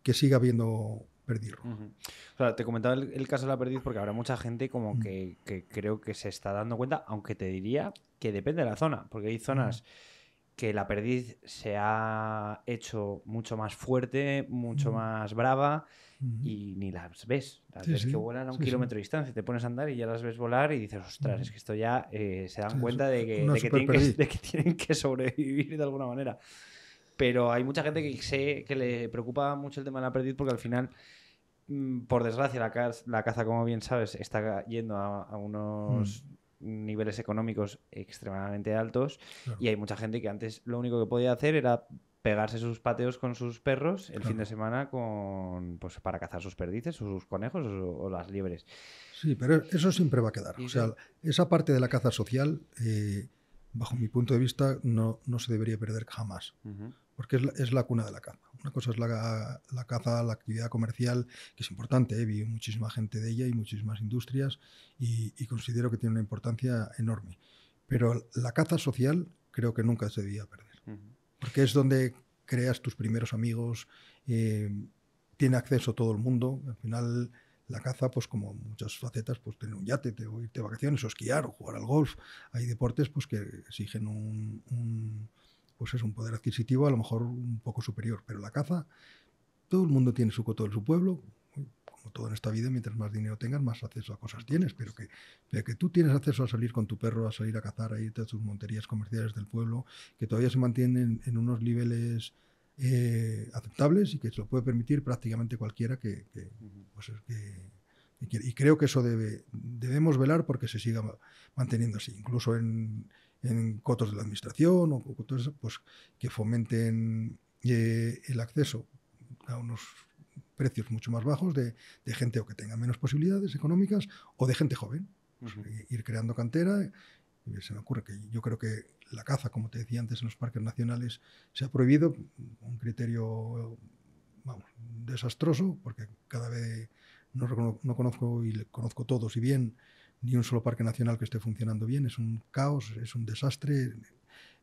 que siga habiendo perdiz o sea, te comentaba el, caso de la perdiz porque habrá mucha gente como mm. que, creo que se está dando cuenta, aunque te diría que depende de la zona, porque hay zonas... Mm que la perdiz se ha hecho mucho más fuerte, mucho mm. más brava mm. y ni las ves. Las ves que vuelan a un kilómetro de distancia, te pones a andar y ya las ves volar y dices, ostras, es mm. que esto ya eh, se dan cuenta de que, tienen que, sobrevivir de alguna manera. Pero hay mucha gente que sé que le preocupa mucho el tema de la perdiz porque al final por desgracia, la caza, la, caza, como bien sabes, está yendo a, unos niveles económicos extremadamente altos y hay mucha gente que antes lo único que podía hacer era pegarse sus pateos con sus perros el fin de semana con, pues, para cazar sus perdices o sus conejos o, las liebres. Sí, pero eso siempre va a quedar. O sea, esa parte de la caza social, eh, bajo mi punto de vista, no, no se debería perder jamás porque es la, es la, cuna de la caza. Una cosa es la, la caza, la actividad comercial, que es importante, he muchísima gente de ella y muchísimas industrias, y, considero que tiene una importancia enorme. Pero la caza social creo que nunca se debía perder, porque es donde creas tus primeros amigos, eh, tiene acceso todo el mundo, al final la caza, pues como muchas facetas, pues tener un yate, te, irte de vacaciones, o esquiar, o jugar al golf. Hay deportes pues que exigen un, pues es un poder adquisitivo a lo mejor un poco superior, pero la caza, todo el mundo tiene su coto en su pueblo, como todo en esta vida, mientras más dinero tengas, más acceso a cosas tienes, pero que, que tú tienes acceso a salir con tu perro, a salir a cazar, a irte a tus monterías comerciales del pueblo, que todavía se mantienen en unos niveles eh, aceptables y que se lo puede permitir prácticamente cualquiera que, que pues y creo que eso debe, debemos velar porque se siga manteniendo así. Incluso en, en cotos de la administración o cotos, pues, que fomenten eh, el acceso a unos precios mucho más bajos de, gente o que tenga menos posibilidades económicas o de gente joven. Pues, eh, ir creando cantera. Se me ocurre que yo creo que la caza, como te decía antes, en los parques nacionales se ha prohibido, un criterio vamos, desastroso, porque cada vez no, conozco y le conozco todos y bien ni un solo parque nacional que esté funcionando bien, es un caos, es un desastre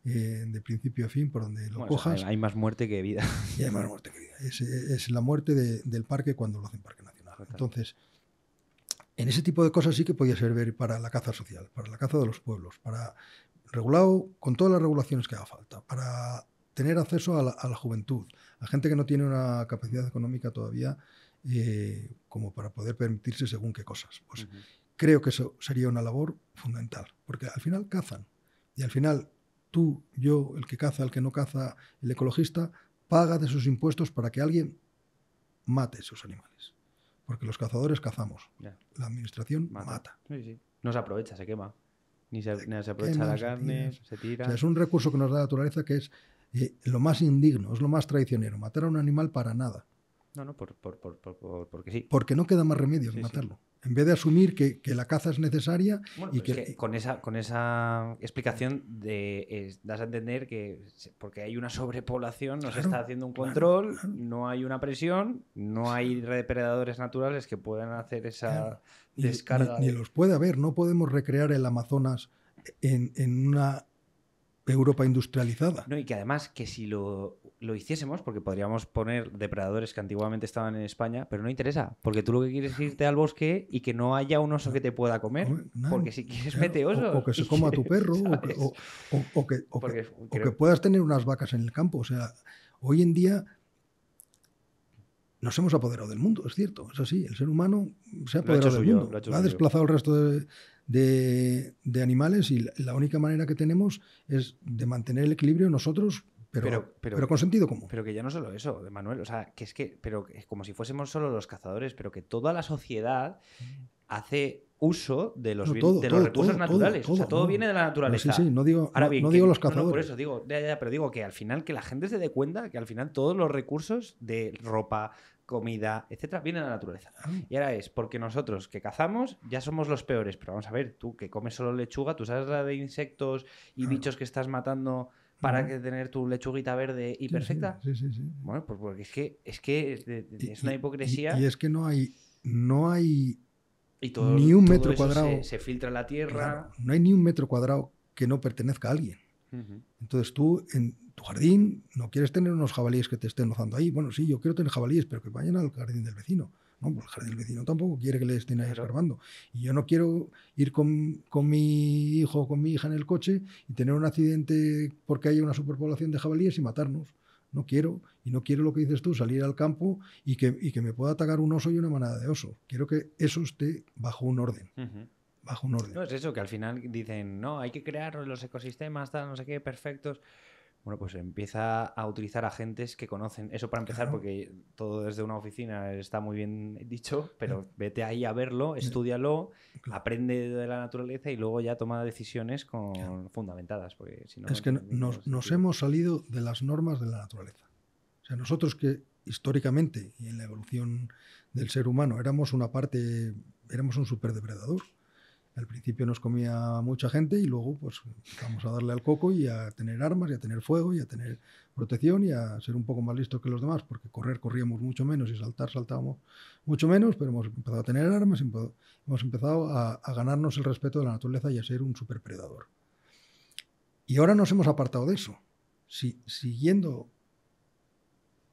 eh, de principio a fin por donde lo cojas. hay más muerte que vida. hay más muerte que Es, la muerte del parque cuando lo hacen parque nacional. Entonces, en ese tipo de cosas sí que podía servir para la caza social, para la caza de los pueblos, para regulado con todas las regulaciones que haga falta, para tener acceso a la, juventud, a gente que no tiene una capacidad económica todavía eh, como para poder permitirse según qué cosas. Pues, creo que eso sería una labor fundamental, porque al final cazan. Y al final tú, yo, el que caza, el que no caza, el ecologista, paga de sus impuestos para que alguien mate esos animales. Porque los cazadores cazamos. La administración mata. No se aprovecha, se quema. Ni se, aprovecha la carne, se tira. es un recurso que nos da la naturaleza que es eh, lo más indigno, es lo más traicionero, matar a un animal para nada. No, no, por, porque sí. Porque no queda más remedio que matarlo. En vez de asumir que, la caza es necesaria y que... con esa con esa explicación de, das a entender que porque hay una sobrepoblación, no se está haciendo un control, no hay una presión, no hay depredadores naturales que puedan hacer esa descarga. Ni, los puede haber, no podemos recrear el Amazonas en, en una Europa industrializada. No, y que además que si lo, hiciésemos, porque podríamos poner depredadores que antiguamente estaban en España, pero no interesa, porque tú lo que quieres es irte al bosque y que no haya un oso que te pueda comer, porque si quieres mete oso O, que se coma a tu perro, o que, puedas tener unas vacas en el campo. O sea, hoy en día nos hemos apoderado del mundo, es cierto, es así. El ser humano se ha apoderado del mundo, ha desplazado el resto de, de, animales y la única manera que tenemos es de mantener el equilibrio nosotros. Pero, pero, con sentido común. Pero que ya no solo eso, Manuel, o sea, que es que, pero como si fuésemos solo los cazadores, pero que toda la sociedad hace uso de los, recursos naturales. o sea, todo viene de la naturaleza. No, sí, sí, no digo, no, digo los cazadores. por eso digo, ya, ya, pero digo que al final que la gente se dé cuenta que al final todos los recursos de ropa, comida, etcétera, viene de la naturaleza. Ah. Y ahora es, porque nosotros que cazamos ya somos los peores, pero vamos a ver, tú que comes solo lechuga, tú sabes la de insectos y bichos que estás matando para que tener tu lechuguita verde y perfecta. Sí, sí, sí, Bueno, pues porque es que es, que es, una hipocresía. Y, es que no hay, no hay ni un metro cuadrado. Se, filtra la tierra. no hay ni un metro cuadrado que no pertenezca a alguien. Entonces tú en tu jardín no quieres tener unos jabalíes que te estén rozando ahí. Bueno, sí, yo quiero tener jabalíes, pero que vayan al jardín del vecino. No, pues el jardín del vecino tampoco quiere que le estén ahí escarbando. Y yo no quiero ir con, mi hijo o con mi hija en el coche y tener un accidente porque hay una superpoblación de jabalíes y matarnos. No quiero, y no quiero lo que dices tú, salir al campo y que, que me pueda atacar un oso y una manada de oso Quiero que eso esté bajo un orden. No, es eso, que al final dicen, no, hay que crear los ecosistemas, tal, no sé qué, perfectos. Bueno, pues empieza a utilizar agentes que conocen. Eso para empezar, porque todo desde una oficina está muy bien dicho, pero vete ahí a verlo, estudialo, aprende de la naturaleza y luego ya toma decisiones con... fundamentadas. Porque es que nos, nos hemos salido de las normas de la naturaleza. O sea, nosotros que históricamente y en la evolución del ser humano éramos una parte, éramos un superdepredador al principio nos comía mucha gente y luego pues vamos a darle al coco y a tener armas y a tener fuego y a tener protección y a ser un poco más listos que los demás, porque correr corríamos mucho menos y saltar saltábamos mucho menos, pero hemos empezado a tener armas, hemos empezado a, ganarnos el respeto de la naturaleza y a ser un superpredador. Y ahora nos hemos apartado de eso, siguiendo,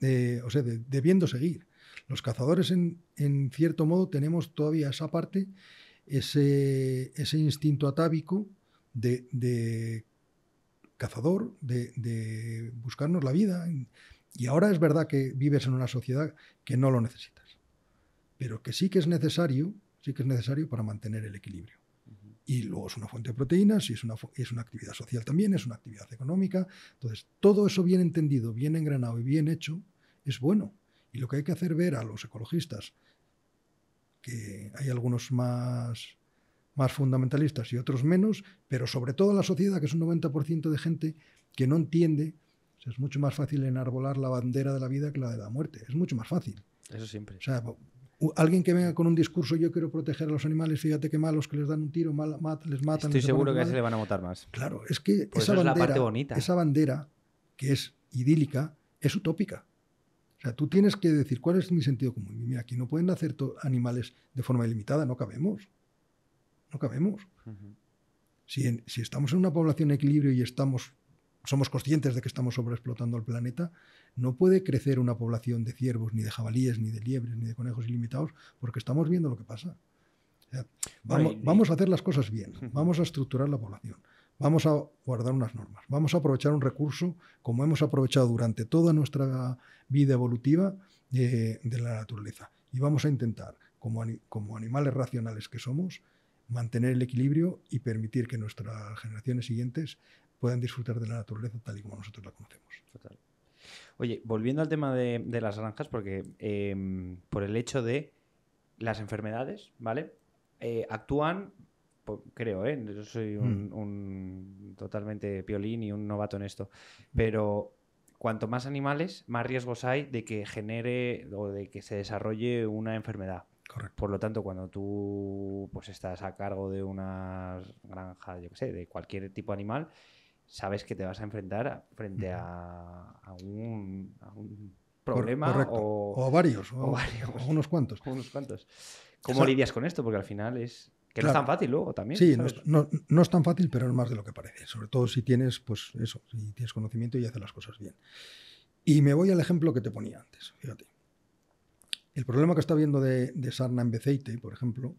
o sea, debiendo seguir. Los cazadores en cierto modo tenemos todavía esa parte ese, instinto atávico de, cazador, de, buscarnos la vida. Y ahora es verdad que vives en una sociedad que no lo necesitas, pero que sí que es necesario, sí que es necesario para mantener el equilibrio. Y luego es una fuente de proteínas, y es una, es una actividad social también, es una actividad económica. Entonces, todo eso bien entendido, bien engranado y bien hecho es bueno. Y lo que hay que hacer ver a los ecologistas que hay algunos más, más fundamentalistas y otros menos, pero sobre todo la sociedad, que es un 90% de gente que no entiende, es mucho más fácil enarbolar la bandera de la vida que la de la muerte, es mucho más fácil. Eso siempre. alguien que venga con un discurso, yo quiero proteger a los animales, fíjate que malos que les dan un tiro, mal, les matan. Estoy seguro que a le van a matar más. Claro, es que pues esa, bandera, bonita. esa bandera, que es idílica, es utópica. O sea, tú tienes que decir cuál es mi sentido común. mira, aquí no pueden nacer animales de forma ilimitada, no cabemos. No cabemos. si, estamos en una población en equilibrio y estamos, somos conscientes de que estamos sobreexplotando el planeta, no puede crecer una población de ciervos, ni de jabalíes, ni de liebres, ni de conejos ilimitados, porque estamos viendo lo que pasa. vamos, a hacer las cosas bien, vamos a estructurar la población. Vamos a guardar unas normas, vamos a aprovechar un recurso como hemos aprovechado durante toda nuestra vida evolutiva eh, de la naturaleza. Y vamos a intentar, como, como animales racionales que somos, mantener el equilibrio y permitir que nuestras generaciones siguientes puedan disfrutar de la naturaleza tal y como nosotros la conocemos. Oye, volviendo al tema de, las granjas, porque em, por el hecho de las enfermedades, ¿vale? Eh, actúan creo, ¿eh? Yo soy mm. un, totalmente piolín y un novato en esto. Pero cuanto más animales, más riesgos hay de que genere o de que se desarrolle una enfermedad. Correcto. Por lo tanto, cuando tú pues, estás a cargo de una granja, yo qué sé, de cualquier tipo de animal, sabes que te vas a enfrentar frente a, un, problema o, a varios, o, varios, o unos cuantos. unos cuantos. ¿Cómo lidias con esto? Porque al final es que no es tan fácil luego también. Sí, no es, tan fácil, pero es más de lo que parece. Sobre todo si tienes, pues eso, si tienes conocimiento y haces las cosas bien. Y me voy al ejemplo que te ponía antes, fíjate. El problema que está viendo de, sarna en beceite, por ejemplo,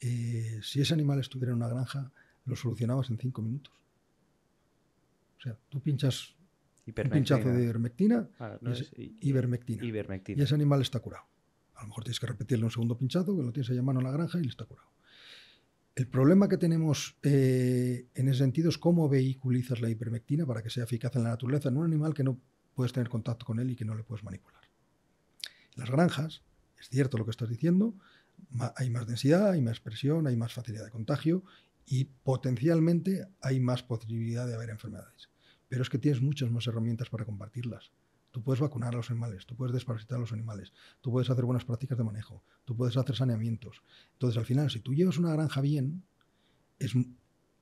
eh, si ese animal estuviera en una granja, lo solucionabas en cinco minutos. O sea, tú pinchas un pinchazo de ivermectina, y, y ese animal está curado. A lo mejor tienes que repetirle un segundo pinchazo, que lo tienes ahí a mano en la granja y le está curado. El problema que tenemos eh, en ese sentido es cómo vehiculizas la hipermectina para que sea eficaz en la naturaleza, en un animal que no puedes tener contacto con él y que no le puedes manipular. En las granjas, es cierto lo que estás diciendo, hay más densidad, hay más presión, hay más facilidad de contagio y potencialmente hay más posibilidad de haber enfermedades. Pero es que tienes muchas más herramientas para combatirlas. Tú puedes vacunar a los animales, tú puedes desparasitar a los animales, tú puedes hacer buenas prácticas de manejo, tú puedes hacer saneamientos. Entonces, al final, si tú llevas una granja bien, es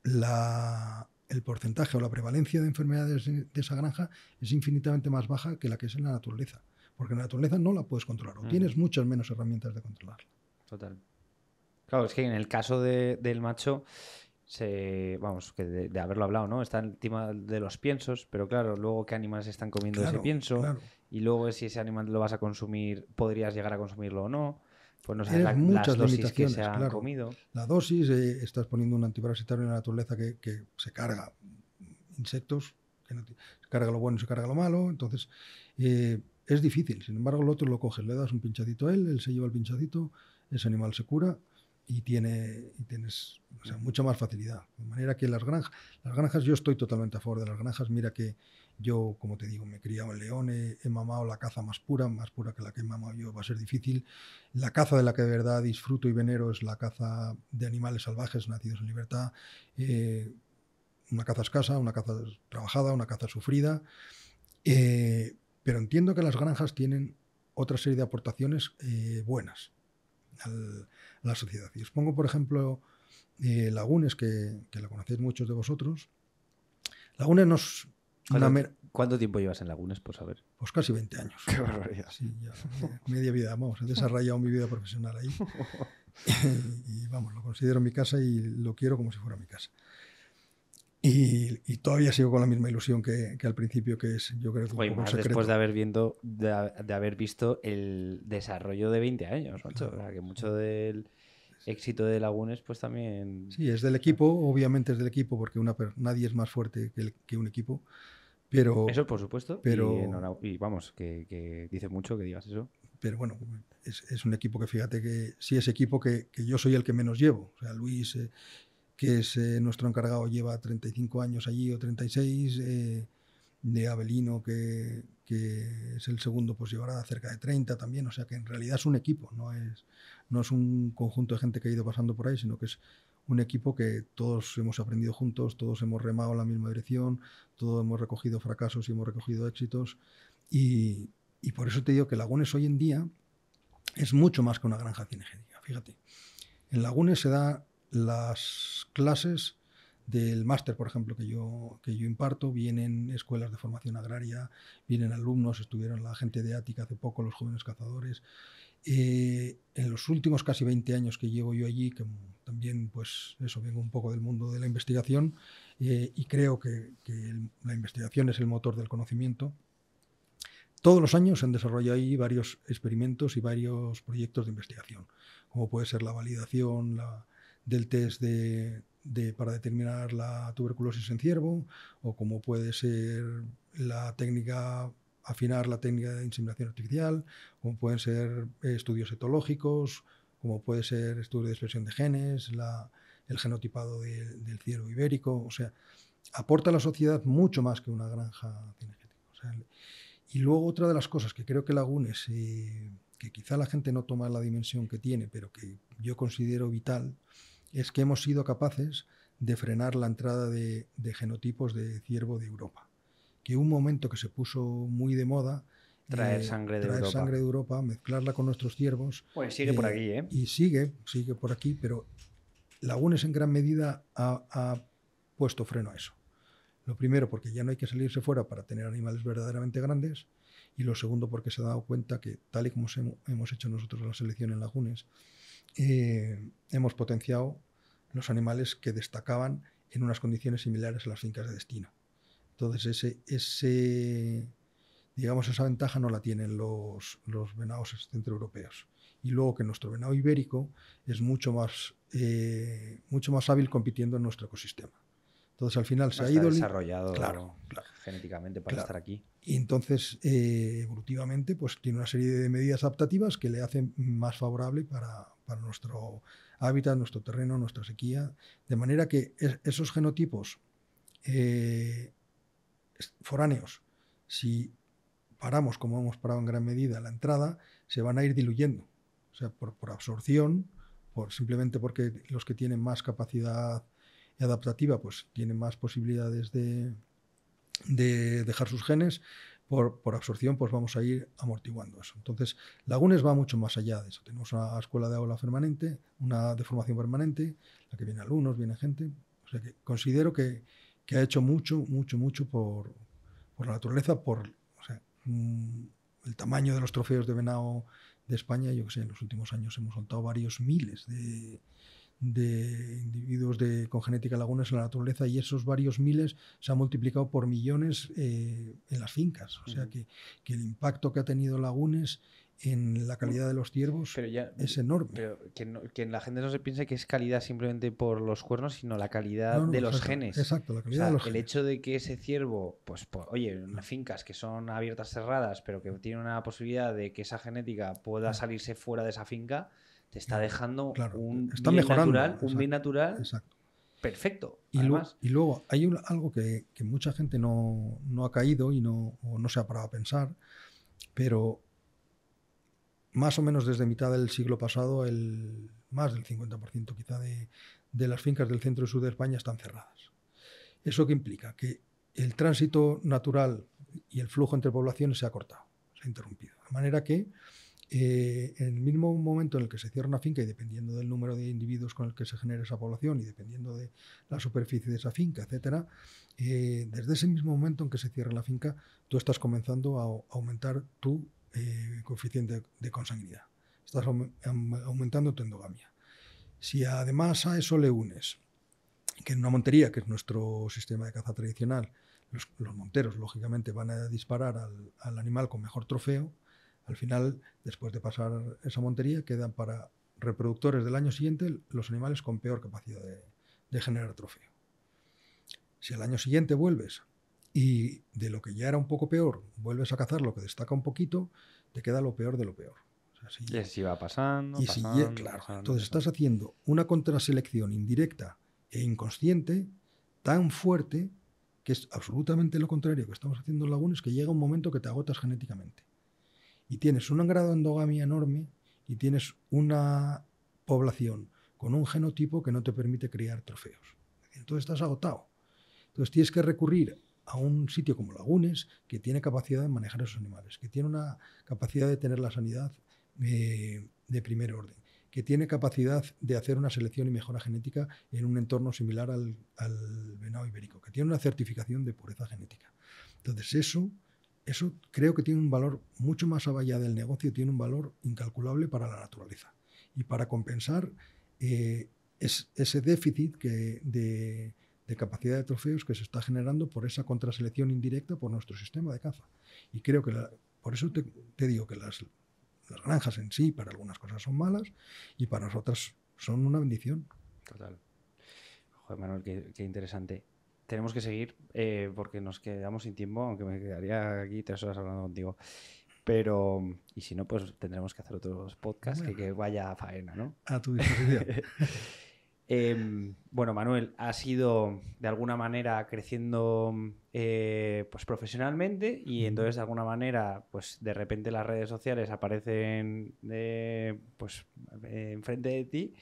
la, el porcentaje o la prevalencia de enfermedades de esa granja es infinitamente más baja que la que es en la naturaleza. Porque en la naturaleza no la puedes controlar o mm. tienes muchas menos herramientas de controlarla. Total. Claro, es que en el caso del macho, vamos, que de, haberlo hablado, ¿no? Está el tema de los piensos, pero claro, luego qué animales están comiendo ese pienso y luego si ese animal lo vas a consumir, podrías llegar a consumirlo o no. Pues no sabes las dosis que se han comido. La dosis, eh, estás poniendo un antiparasitario en la naturaleza que, se carga insectos, se carga lo bueno y se carga lo malo, entonces eh, es difícil. Sin embargo, el otro lo coges, le das un pinchadito a él, él se lleva el pinchadito, ese animal se cura y, tiene, tienes mucha más facilidad. De manera que las granjas, las granjas, yo estoy totalmente a favor de las granjas. Mira que yo, como te digo, me he criado en León, he, mamado la caza más pura, más pura que la que he mamado yo, va a ser difícil. La caza de la que de verdad disfruto y venero es la caza de animales salvajes nacidos en libertad. Eh, una caza escasa, una caza trabajada, una caza sufrida. Eh, pero entiendo que las granjas tienen otra serie de aportaciones eh, buenas. Al, la sociedad. Y os pongo, por ejemplo, eh, Lagunes, que, la conocéis muchos de vosotros. Lagunes nos... ¿Cuánto, tiempo llevas en Lagunes, por saber? Pues casi 20 años. ¡Qué barbaridad! Sí, eh, media vida, vamos, he desarrollado mi vida profesional ahí. y vamos, lo considero mi casa y lo quiero como si fuera mi casa. Y, todavía sigo con la misma ilusión que, al principio, que es, yo creo que un después de haber, viendo, de, haber visto el desarrollo de 20 años, O sea, que mucho del, éxito de Lagunes, pues también... Sí, es del equipo, obviamente es del equipo, porque una, nadie es más fuerte que, un equipo. Pero, eso por supuesto, pero, y, vamos, que, dice mucho que digas eso. Pero bueno, es, un equipo que fíjate que sí es equipo que, yo soy el que menos llevo. O sea, Luis, eh, que es eh, nuestro encargado, lleva 35 años allí o 36, eh, de Abelino, que, que es el segundo, pues llevará cerca de 30 también, o sea que en realidad es un equipo, no es, no es un conjunto de gente que ha ido pasando por ahí, sino que es un equipo que todos hemos aprendido juntos, todos hemos remado en la misma dirección, todos hemos recogido fracasos y hemos recogido éxitos, y, por eso te digo que Lagunes hoy en día es mucho más que una granja cinegética, fíjate. En Lagunes se dan las clases del máster, por ejemplo, que yo, que yo imparto, vienen escuelas de formación agraria, vienen alumnos, estuvieron la gente de Ática hace poco, los jóvenes cazadores. Eh, en los últimos casi 20 años que llevo yo allí, que también pues eso vengo un poco del mundo de la investigación eh, y creo que, la investigación es el motor del conocimiento, todos los años se han desarrollado ahí varios experimentos y varios proyectos de investigación, como puede ser la validación del test de, para determinar la tuberculosis en ciervo, o como puede ser la técnica, afinar la técnica de inseminación artificial, como pueden ser estudios etológicos, como puede ser estudios de expresión de genes, el genotipado del ciervo ibérico, o sea, aporta a la sociedad mucho más que una granja cinegética. y luego otra de las cosas que creo que Lagunes, que quizá la gente no toma la dimensión que tiene, pero que yo considero vital, es que hemos sido capaces de frenar la entrada de, genotipos de ciervo de Europa. Que un momento que se puso muy de moda, eh, traer sangre de Europa. mezclarla con nuestros ciervos. Pues sigue por eh, aquí, ¿eh? Y sigue, sigue por aquí, pero Lagunes en gran medida ha, ha, puesto freno a eso. Lo primero, porque ya no hay que salirse fuera para tener animales verdaderamente grandes. Y lo segundo, porque se ha dado cuenta que, tal y como hemos hecho nosotros la selección en Lagunes, hemos potenciado los animales que destacaban en unas condiciones similares a las fincas de destino. Entonces, ese, ese digamos, esa ventaja no la tienen los, los venados centroeuropeos. Y luego que nuestro venado ibérico es mucho más, eh, mucho más hábil compitiendo en nuestro ecosistema. Entonces, al final se ha ido. desarrollado claro, genéticamente para estar aquí. Y entonces, eh, evolutivamente, pues tiene una serie de medidas adaptativas que le hacen más favorable para, para nuestro hábitat, nuestro terreno, nuestra sequía. De manera que esos genotipos eh, foráneos, si paramos, como hemos parado en gran medida, la entrada, se van a ir diluyendo. O sea, por, absorción, por, simplemente porque los que tienen más capacidad adaptativa, pues tienen más posibilidades de, de dejar sus genes por, absorción, pues vamos a ir amortiguando eso. Entonces, Lagunes va mucho más allá de eso. Tenemos una escuela de aula permanente, una de formación permanente, la que viene alumnos, viene gente. O sea que considero que, que ha hecho mucho, mucho, mucho por, la naturaleza, por mm, el tamaño de los trofeos de venado de España. Yo que sé, en los últimos años hemos soltado varios miles de, de individuos de, con genética lagunas en la naturaleza y esos varios miles se han multiplicado por millones eh, en las fincas. O sea que, el impacto que ha tenido lagunes en la calidad de los ciervos es enorme. Pero que, la gente no se piense que es calidad simplemente por los cuernos, sino la calidad de los genes. Exacto, la calidad El hecho de que ese ciervo, pues, oye, en fincas que son abiertas, cerradas, pero que tiene una posibilidad de que esa genética pueda salirse fuera de esa finca, está dejando claro, un, bien natural, un bien natural exacto. perfecto. Y, y, luego hay algo que, que, mucha gente no, no, ha caído y no, no se ha parado a pensar, pero más o menos desde mitad del siglo pasado, el, más del 50% quizá de, de las fincas del centro y sur de España están cerradas. ¿Eso qué implica? Que el tránsito natural y el flujo entre poblaciones se ha cortado, se ha interrumpido. De manera que eh, en el mismo momento en el que se cierra una finca y dependiendo del número de individuos con el que se genera esa población y dependiendo de la superficie de esa finca, etcétera, eh, desde ese mismo momento en que se cierra la finca, tú estás comenzando a aumentar tu eh, coeficiente de consanguinidad. Estás aumentando tu endogamia. Si además a eso le unes que en una montería, que es nuestro sistema de caza tradicional, los, monteros lógicamente van a disparar al animal con mejor trofeo, al final, después de pasar esa montería, quedan para reproductores del año siguiente los animales con peor capacidad de, generar trofeo. Si al año siguiente vuelves y de lo que ya era un poco peor, vuelves a cazar lo que destaca un poquito, te queda lo peor de lo peor. y si va pasando, y si claro, Entonces estás haciendo una contraselección indirecta e inconsciente tan fuerte que es absolutamente lo contrario que estamos haciendo en lagunas, que llega un momento que te agotas genéticamente y tienes un grado de endogamia enorme y tienes una población con un genotipo que no te permite criar trofeos. Entonces estás agotado. Entonces tienes que recurrir a un sitio como Lagunes que tiene capacidad de manejar esos animales, que tiene una capacidad de tener la sanidad eh, de primer orden, que tiene capacidad de hacer una selección y mejora genética en un entorno similar al, al venado ibérico, que tiene una certificación de pureza genética. Entonces eso eso creo que tiene un valor mucho más allá del negocio, tiene un valor incalculable para la naturaleza y para compensar eh, ese déficit de, capacidad de trofeos que se está generando por esa contraselección indirecta por nuestro sistema de caza. Y creo que por eso te, digo que las, granjas en sí para algunas cosas son malas y para otras son una bendición. Total. Joder, Manuel, qué interesante tenemos que seguir eh, porque nos quedamos sin tiempo, aunque me quedaría aquí tres horas hablando contigo. Pero, y si no, pues tendremos que hacer otros podcasts que, vaya a faena, ¿no? A tu disposición. Em, bueno, Manuel, ha sido de alguna manera creciendo eh, pues profesionalmente y entonces de alguna manera, pues de repente las redes sociales aparecen pues eh, enfrente de ti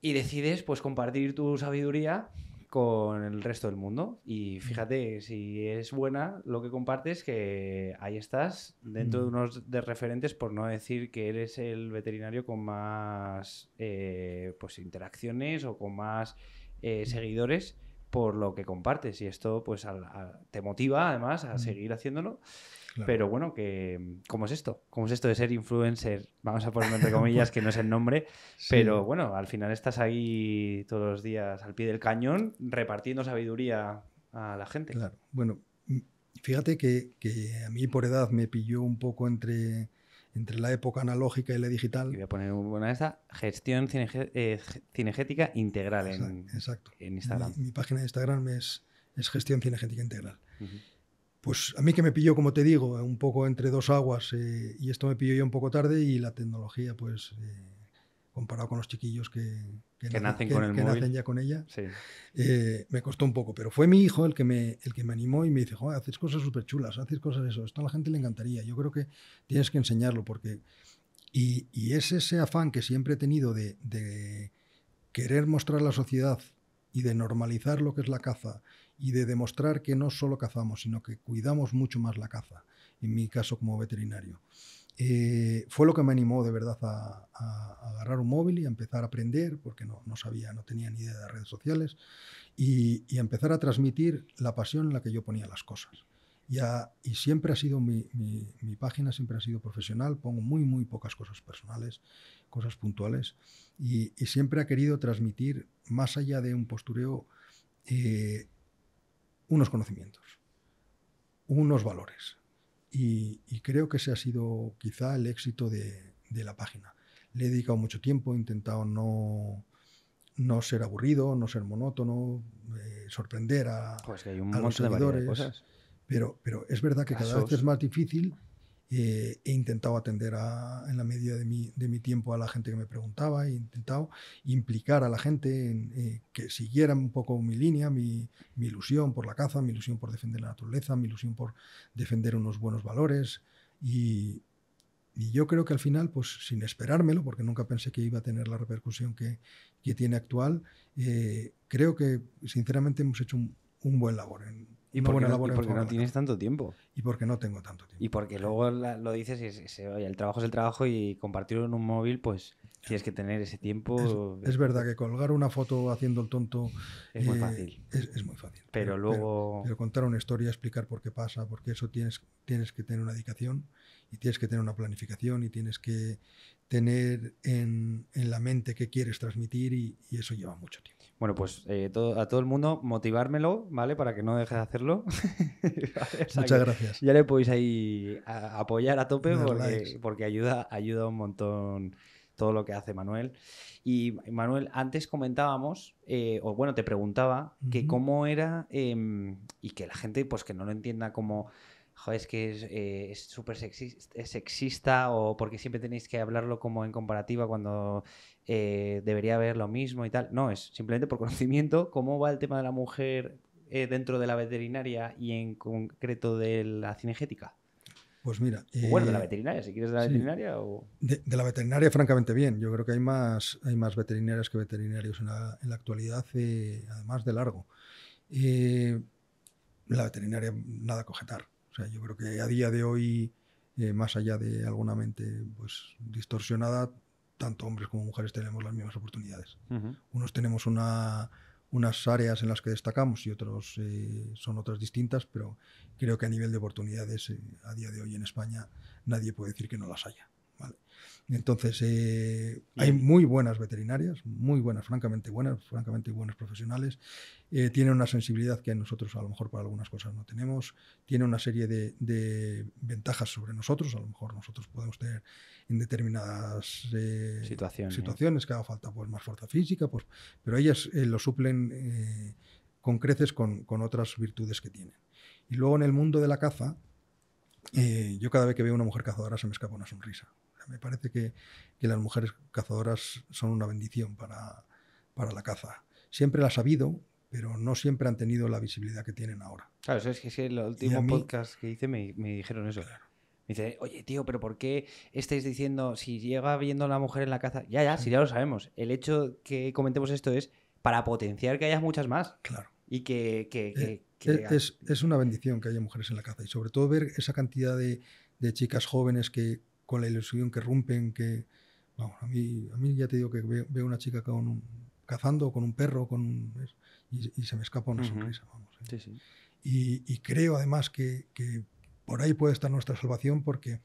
y decides pues compartir tu sabiduría con el resto del mundo. Y fíjate, si es buena lo que compartes, que ahí estás dentro de unos de referentes, por no decir que eres el veterinario con más eh, pues, interacciones o con más eh, seguidores por lo que compartes. Y esto pues, te motiva además a seguir haciéndolo. Pero bueno, que ¿cómo es esto? ¿Cómo es esto de ser influencer? Vamos a ponerlo entre comillas, que no es el nombre, pero bueno, al final estás ahí todos los días al pie del cañón repartiendo sabiduría a la gente. Claro, bueno, fíjate que, a mí por edad me pilló un poco entre, entre la época analógica y la digital. voy a poner una de esas. gestión eh, cinegética integral en, Instagram. Mi, página de Instagram es, es gestión cinegética integral. Pues a mí que me pilló, como te digo, un poco entre dos aguas eh, y esto me pilló yo un poco tarde y la tecnología, pues eh, comparado con los chiquillos que, nacen, ya con ella, eh, me costó un poco. Pero fue mi hijo el que me, el que me animó y me dice, haces cosas súper chulas, haces cosas de eso, esto a la gente le encantaría, yo creo que tienes que enseñarlo porque... Y, es ese afán que siempre he tenido de, de querer mostrar la sociedad y de normalizar lo que es la caza y de demostrar que no solo cazamos, sino que cuidamos mucho más la caza, en mi caso como veterinario. Eh, fue lo que me animó de verdad a, agarrar un móvil y a empezar a aprender, porque no, no sabía, no tenía ni idea de las redes sociales, y, a empezar a transmitir la pasión en la que yo ponía las cosas. Y, siempre ha sido mi, mi, página, siempre ha sido profesional, pongo muy, muy pocas cosas personales, cosas puntuales, y, siempre ha querido transmitir, más allá de un postureo, eh, unos conocimientos, unos valores. Y, creo que ese ha sido quizá el éxito de, la página. Le he dedicado mucho tiempo, he intentado no, no ser aburrido, no ser monótono, eh, sorprender a, un a los seguidores. cosas. Pero, pero es verdad que cada vez es más difícil eh, he intentado atender en la medida de mi, tiempo a la gente que me preguntaba, he intentado implicar a la gente en, eh, que siguiera un poco mi línea, mi, ilusión por la caza, mi ilusión por defender la naturaleza, mi ilusión por defender unos buenos valores y, yo creo que al final, pues sin esperármelo, porque nunca pensé que iba a tener la repercusión que, tiene actual, eh, creo que sinceramente hemos hecho un, buen labor ¿Y porque no tienes tanto tiempo? Y porque no tengo tanto tiempo. Y porque luego lo dices y se, oye, el trabajo es el trabajo y compartirlo en un móvil, pues tienes que tener ese tiempo. Es, verdad que colgar una foto haciendo el tonto es muy eh, fácil. Es, muy fácil. Pero, luego. Pero, contar una historia, explicar por qué pasa, porque eso tienes, tienes que tener una dedicación y tienes que tener una planificación y tienes que tener en, la mente qué quieres transmitir y eso lleva mucho tiempo. Bueno, pues eh, a todo el mundo motivármelo, ¿vale? Para que no deje de hacerlo. Muchas gracias. Ya le podéis ahí apoyar a tope porque, ayuda, ayuda un montón todo lo que hace Manuel. Y Manuel, antes comentábamos, eh, o bueno, te preguntaba, que cómo era, em, y que la gente pues que no lo entienda como es que es eh, súper sexista, o porque siempre tenéis que hablarlo como en comparativa cuando eh, debería haber lo mismo y tal. No, es simplemente por conocimiento cómo va el tema de la mujer eh, dentro de la veterinaria y en concreto de la cinegética. Pues mira. bueno, de la veterinaria, si quieres de la veterinaria o. De, la veterinaria, francamente, bien. Yo creo que hay más, hay más veterinarias que veterinarios en la, actualidad, además de largo. la veterinaria, nada a cojetar yo creo que a día de hoy, eh, más allá de alguna mente pues, distorsionada, tanto hombres como mujeres tenemos las mismas oportunidades. Unos tenemos unas áreas en las que destacamos y otros eh, son otras distintas, pero creo que a nivel de oportunidades, eh, a día de hoy en España, nadie puede decir que no las haya. Entonces, eh, hay muy buenas veterinarias, muy buenas, francamente buenas, francamente buenos profesionales. Eh, tiene tienen una sensibilidad que nosotros a lo mejor para algunas cosas no tenemos. Tienen una serie de, ventajas sobre nosotros. A lo mejor nosotros podemos tener en determinadas eh, situaciones. situaciones. que haga falta pues, más fuerza física, pues, pero ellas lo suplen con creces con, otras virtudes que tienen. Y luego en el mundo de la caza, yo cada vez que veo una mujer cazadora se me escapa una sonrisa. Me parece que, las mujeres cazadoras son una bendición para, para la caza. Siempre la ha sabido, pero no siempre han tenido la visibilidad que tienen ahora. Claro, es que, en el último podcast que hice me, dijeron eso. Me dice, oye, tío, pero ¿por qué estáis diciendo si llega viendo a la mujer en la caza? Ya, ya, sí. si ya lo sabemos. El hecho que comentemos esto es para potenciar que haya muchas más. Claro. Y que. Eh, eh, es, una bendición que haya mujeres en la caza y sobre todo ver esa cantidad de, de chicas jóvenes que, con la ilusión que rompen, que... Vamos, a mí, a mí ya te digo que veo, una chica con cazando con un perro con y, se me escapa una sonrisa. Vamos, ¿eh? Y, creo además que, que, por ahí puede estar nuestra salvación porque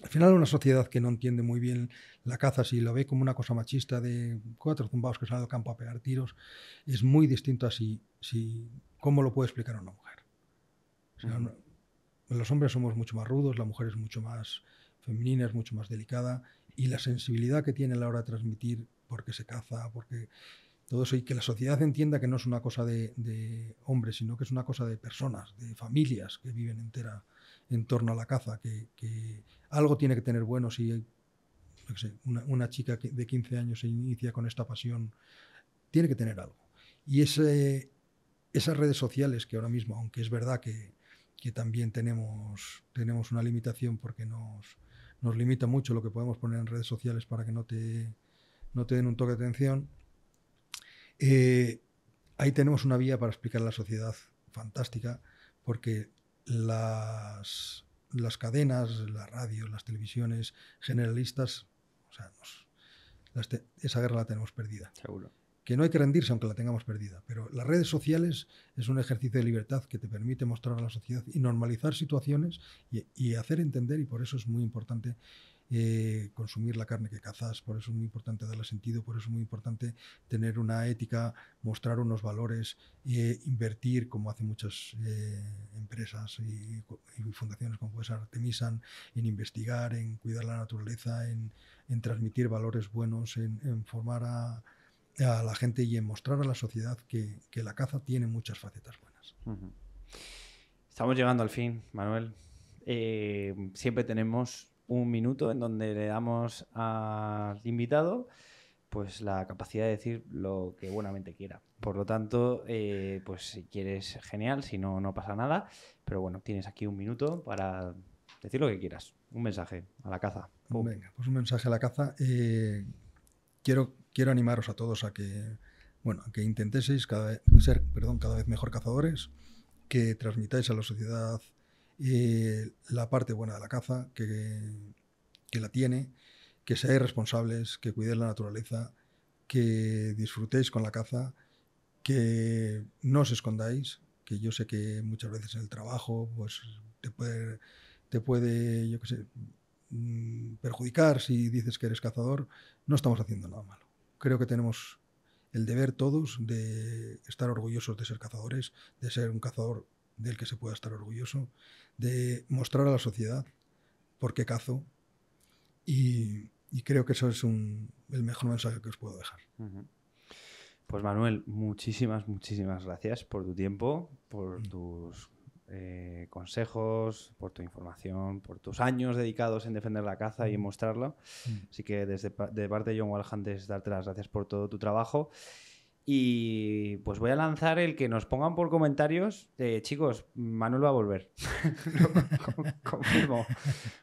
al final una sociedad que no entiende muy bien la caza, si la ve como una cosa machista de cuatro zumbados que salen al campo a pegar tiros, es muy distinto a si, cómo lo puede explicar una mujer. Los hombres somos mucho más rudos, la mujer es mucho más femenina es mucho más delicada y la sensibilidad que tiene a la hora de transmitir porque se caza, porque todo eso, y que la sociedad entienda que no es una cosa de, hombres, sino que es una cosa de personas, de familias que viven entera en torno a la caza, que, algo tiene que tener bueno si una, chica de 15 años se inicia con esta pasión, tiene que tener algo. Y ese, esas redes sociales que ahora mismo, aunque es verdad que, que también tenemos, tenemos una limitación porque nos, nos limita mucho lo que podemos poner en redes sociales para que no te, no te den un toque de atención. Eh, ahí tenemos una vía para explicar la sociedad fantástica, porque las, las cadenas, las radios, las televisiones generalistas, esa guerra la tenemos perdida. Seguro que no hay que rendirse aunque la tengamos perdida, pero las redes sociales es un ejercicio de libertad que te permite mostrar a la sociedad y normalizar situaciones y, hacer entender, y por eso es muy importante eh, consumir la carne que cazas, por eso es muy importante darle sentido, por eso es muy importante tener una ética, mostrar unos valores, e invertir como hacen muchas eh, empresas y, fundaciones como puede Artemisan, en investigar, en cuidar la naturaleza, en, transmitir valores buenos, en formar a a la gente y en mostrar a la sociedad que, la caza tiene muchas facetas buenas. Estamos llegando al fin, Manuel. Eh, siempre tenemos un minuto en donde le damos al invitado pues la capacidad de decir lo que buenamente quiera. Por lo tanto, eh, pues si quieres, genial, si no, no pasa nada. Pero bueno, tienes aquí un minuto para decir lo que quieras. Un mensaje a la caza. Venga, pues un mensaje a la caza. Eh, quiero, animaros a todos a que, bueno, que intentéis cada, ser perdón, cada vez mejor cazadores, que transmitáis a la sociedad eh, la parte buena de la caza, que, que la tiene, que seáis responsables, que cuidéis la naturaleza, que disfrutéis con la caza, que no os escondáis, que yo sé que muchas veces en el trabajo pues, te puede, te puede yo qué sé, Mm, perjudicar si dices que eres cazador, no estamos haciendo nada malo. Creo que tenemos el deber todos de estar orgullosos de ser cazadores, de ser un cazador del que se pueda estar orgulloso, de mostrar a la sociedad por qué cazo y, creo que eso es el mejor mensaje que os puedo dejar. Pues Manuel, muchísimas, muchísimas gracias por tu tiempo, por mm. tus eh, consejos, por tu información, por tus años dedicados en defender la caza y en mm. mostrarla. Mm. Así que desde de parte de John es darte las gracias por todo tu trabajo. Y pues voy a lanzar el que nos pongan por comentarios, chicos, Manuel va a volver. Confirmo.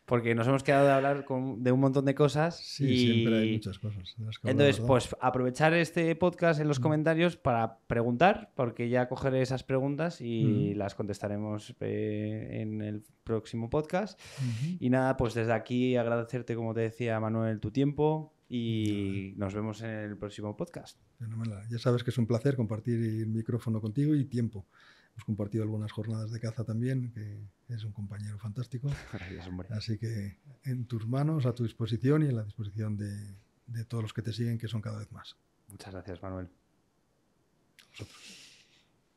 Porque nos hemos quedado de hablar de un montón de cosas. Sí, siempre hay muchas cosas. Entonces, pues aprovechar este podcast en los mm. comentarios para preguntar, porque ya cogeré esas preguntas y mm. las contestaremos eh, en el próximo podcast. Y nada, pues desde aquí agradecerte, como te decía Manuel, tu tiempo, y nos vemos en el próximo podcast. Ya sabes que es un placer compartir el micrófono contigo y tiempo. Hemos compartido algunas jornadas de caza también, que es un compañero fantástico. Gracias, hombre. Así que en tus manos, a tu disposición y en la disposición de, todos los que te siguen, que son cada vez más. Muchas gracias, Manuel.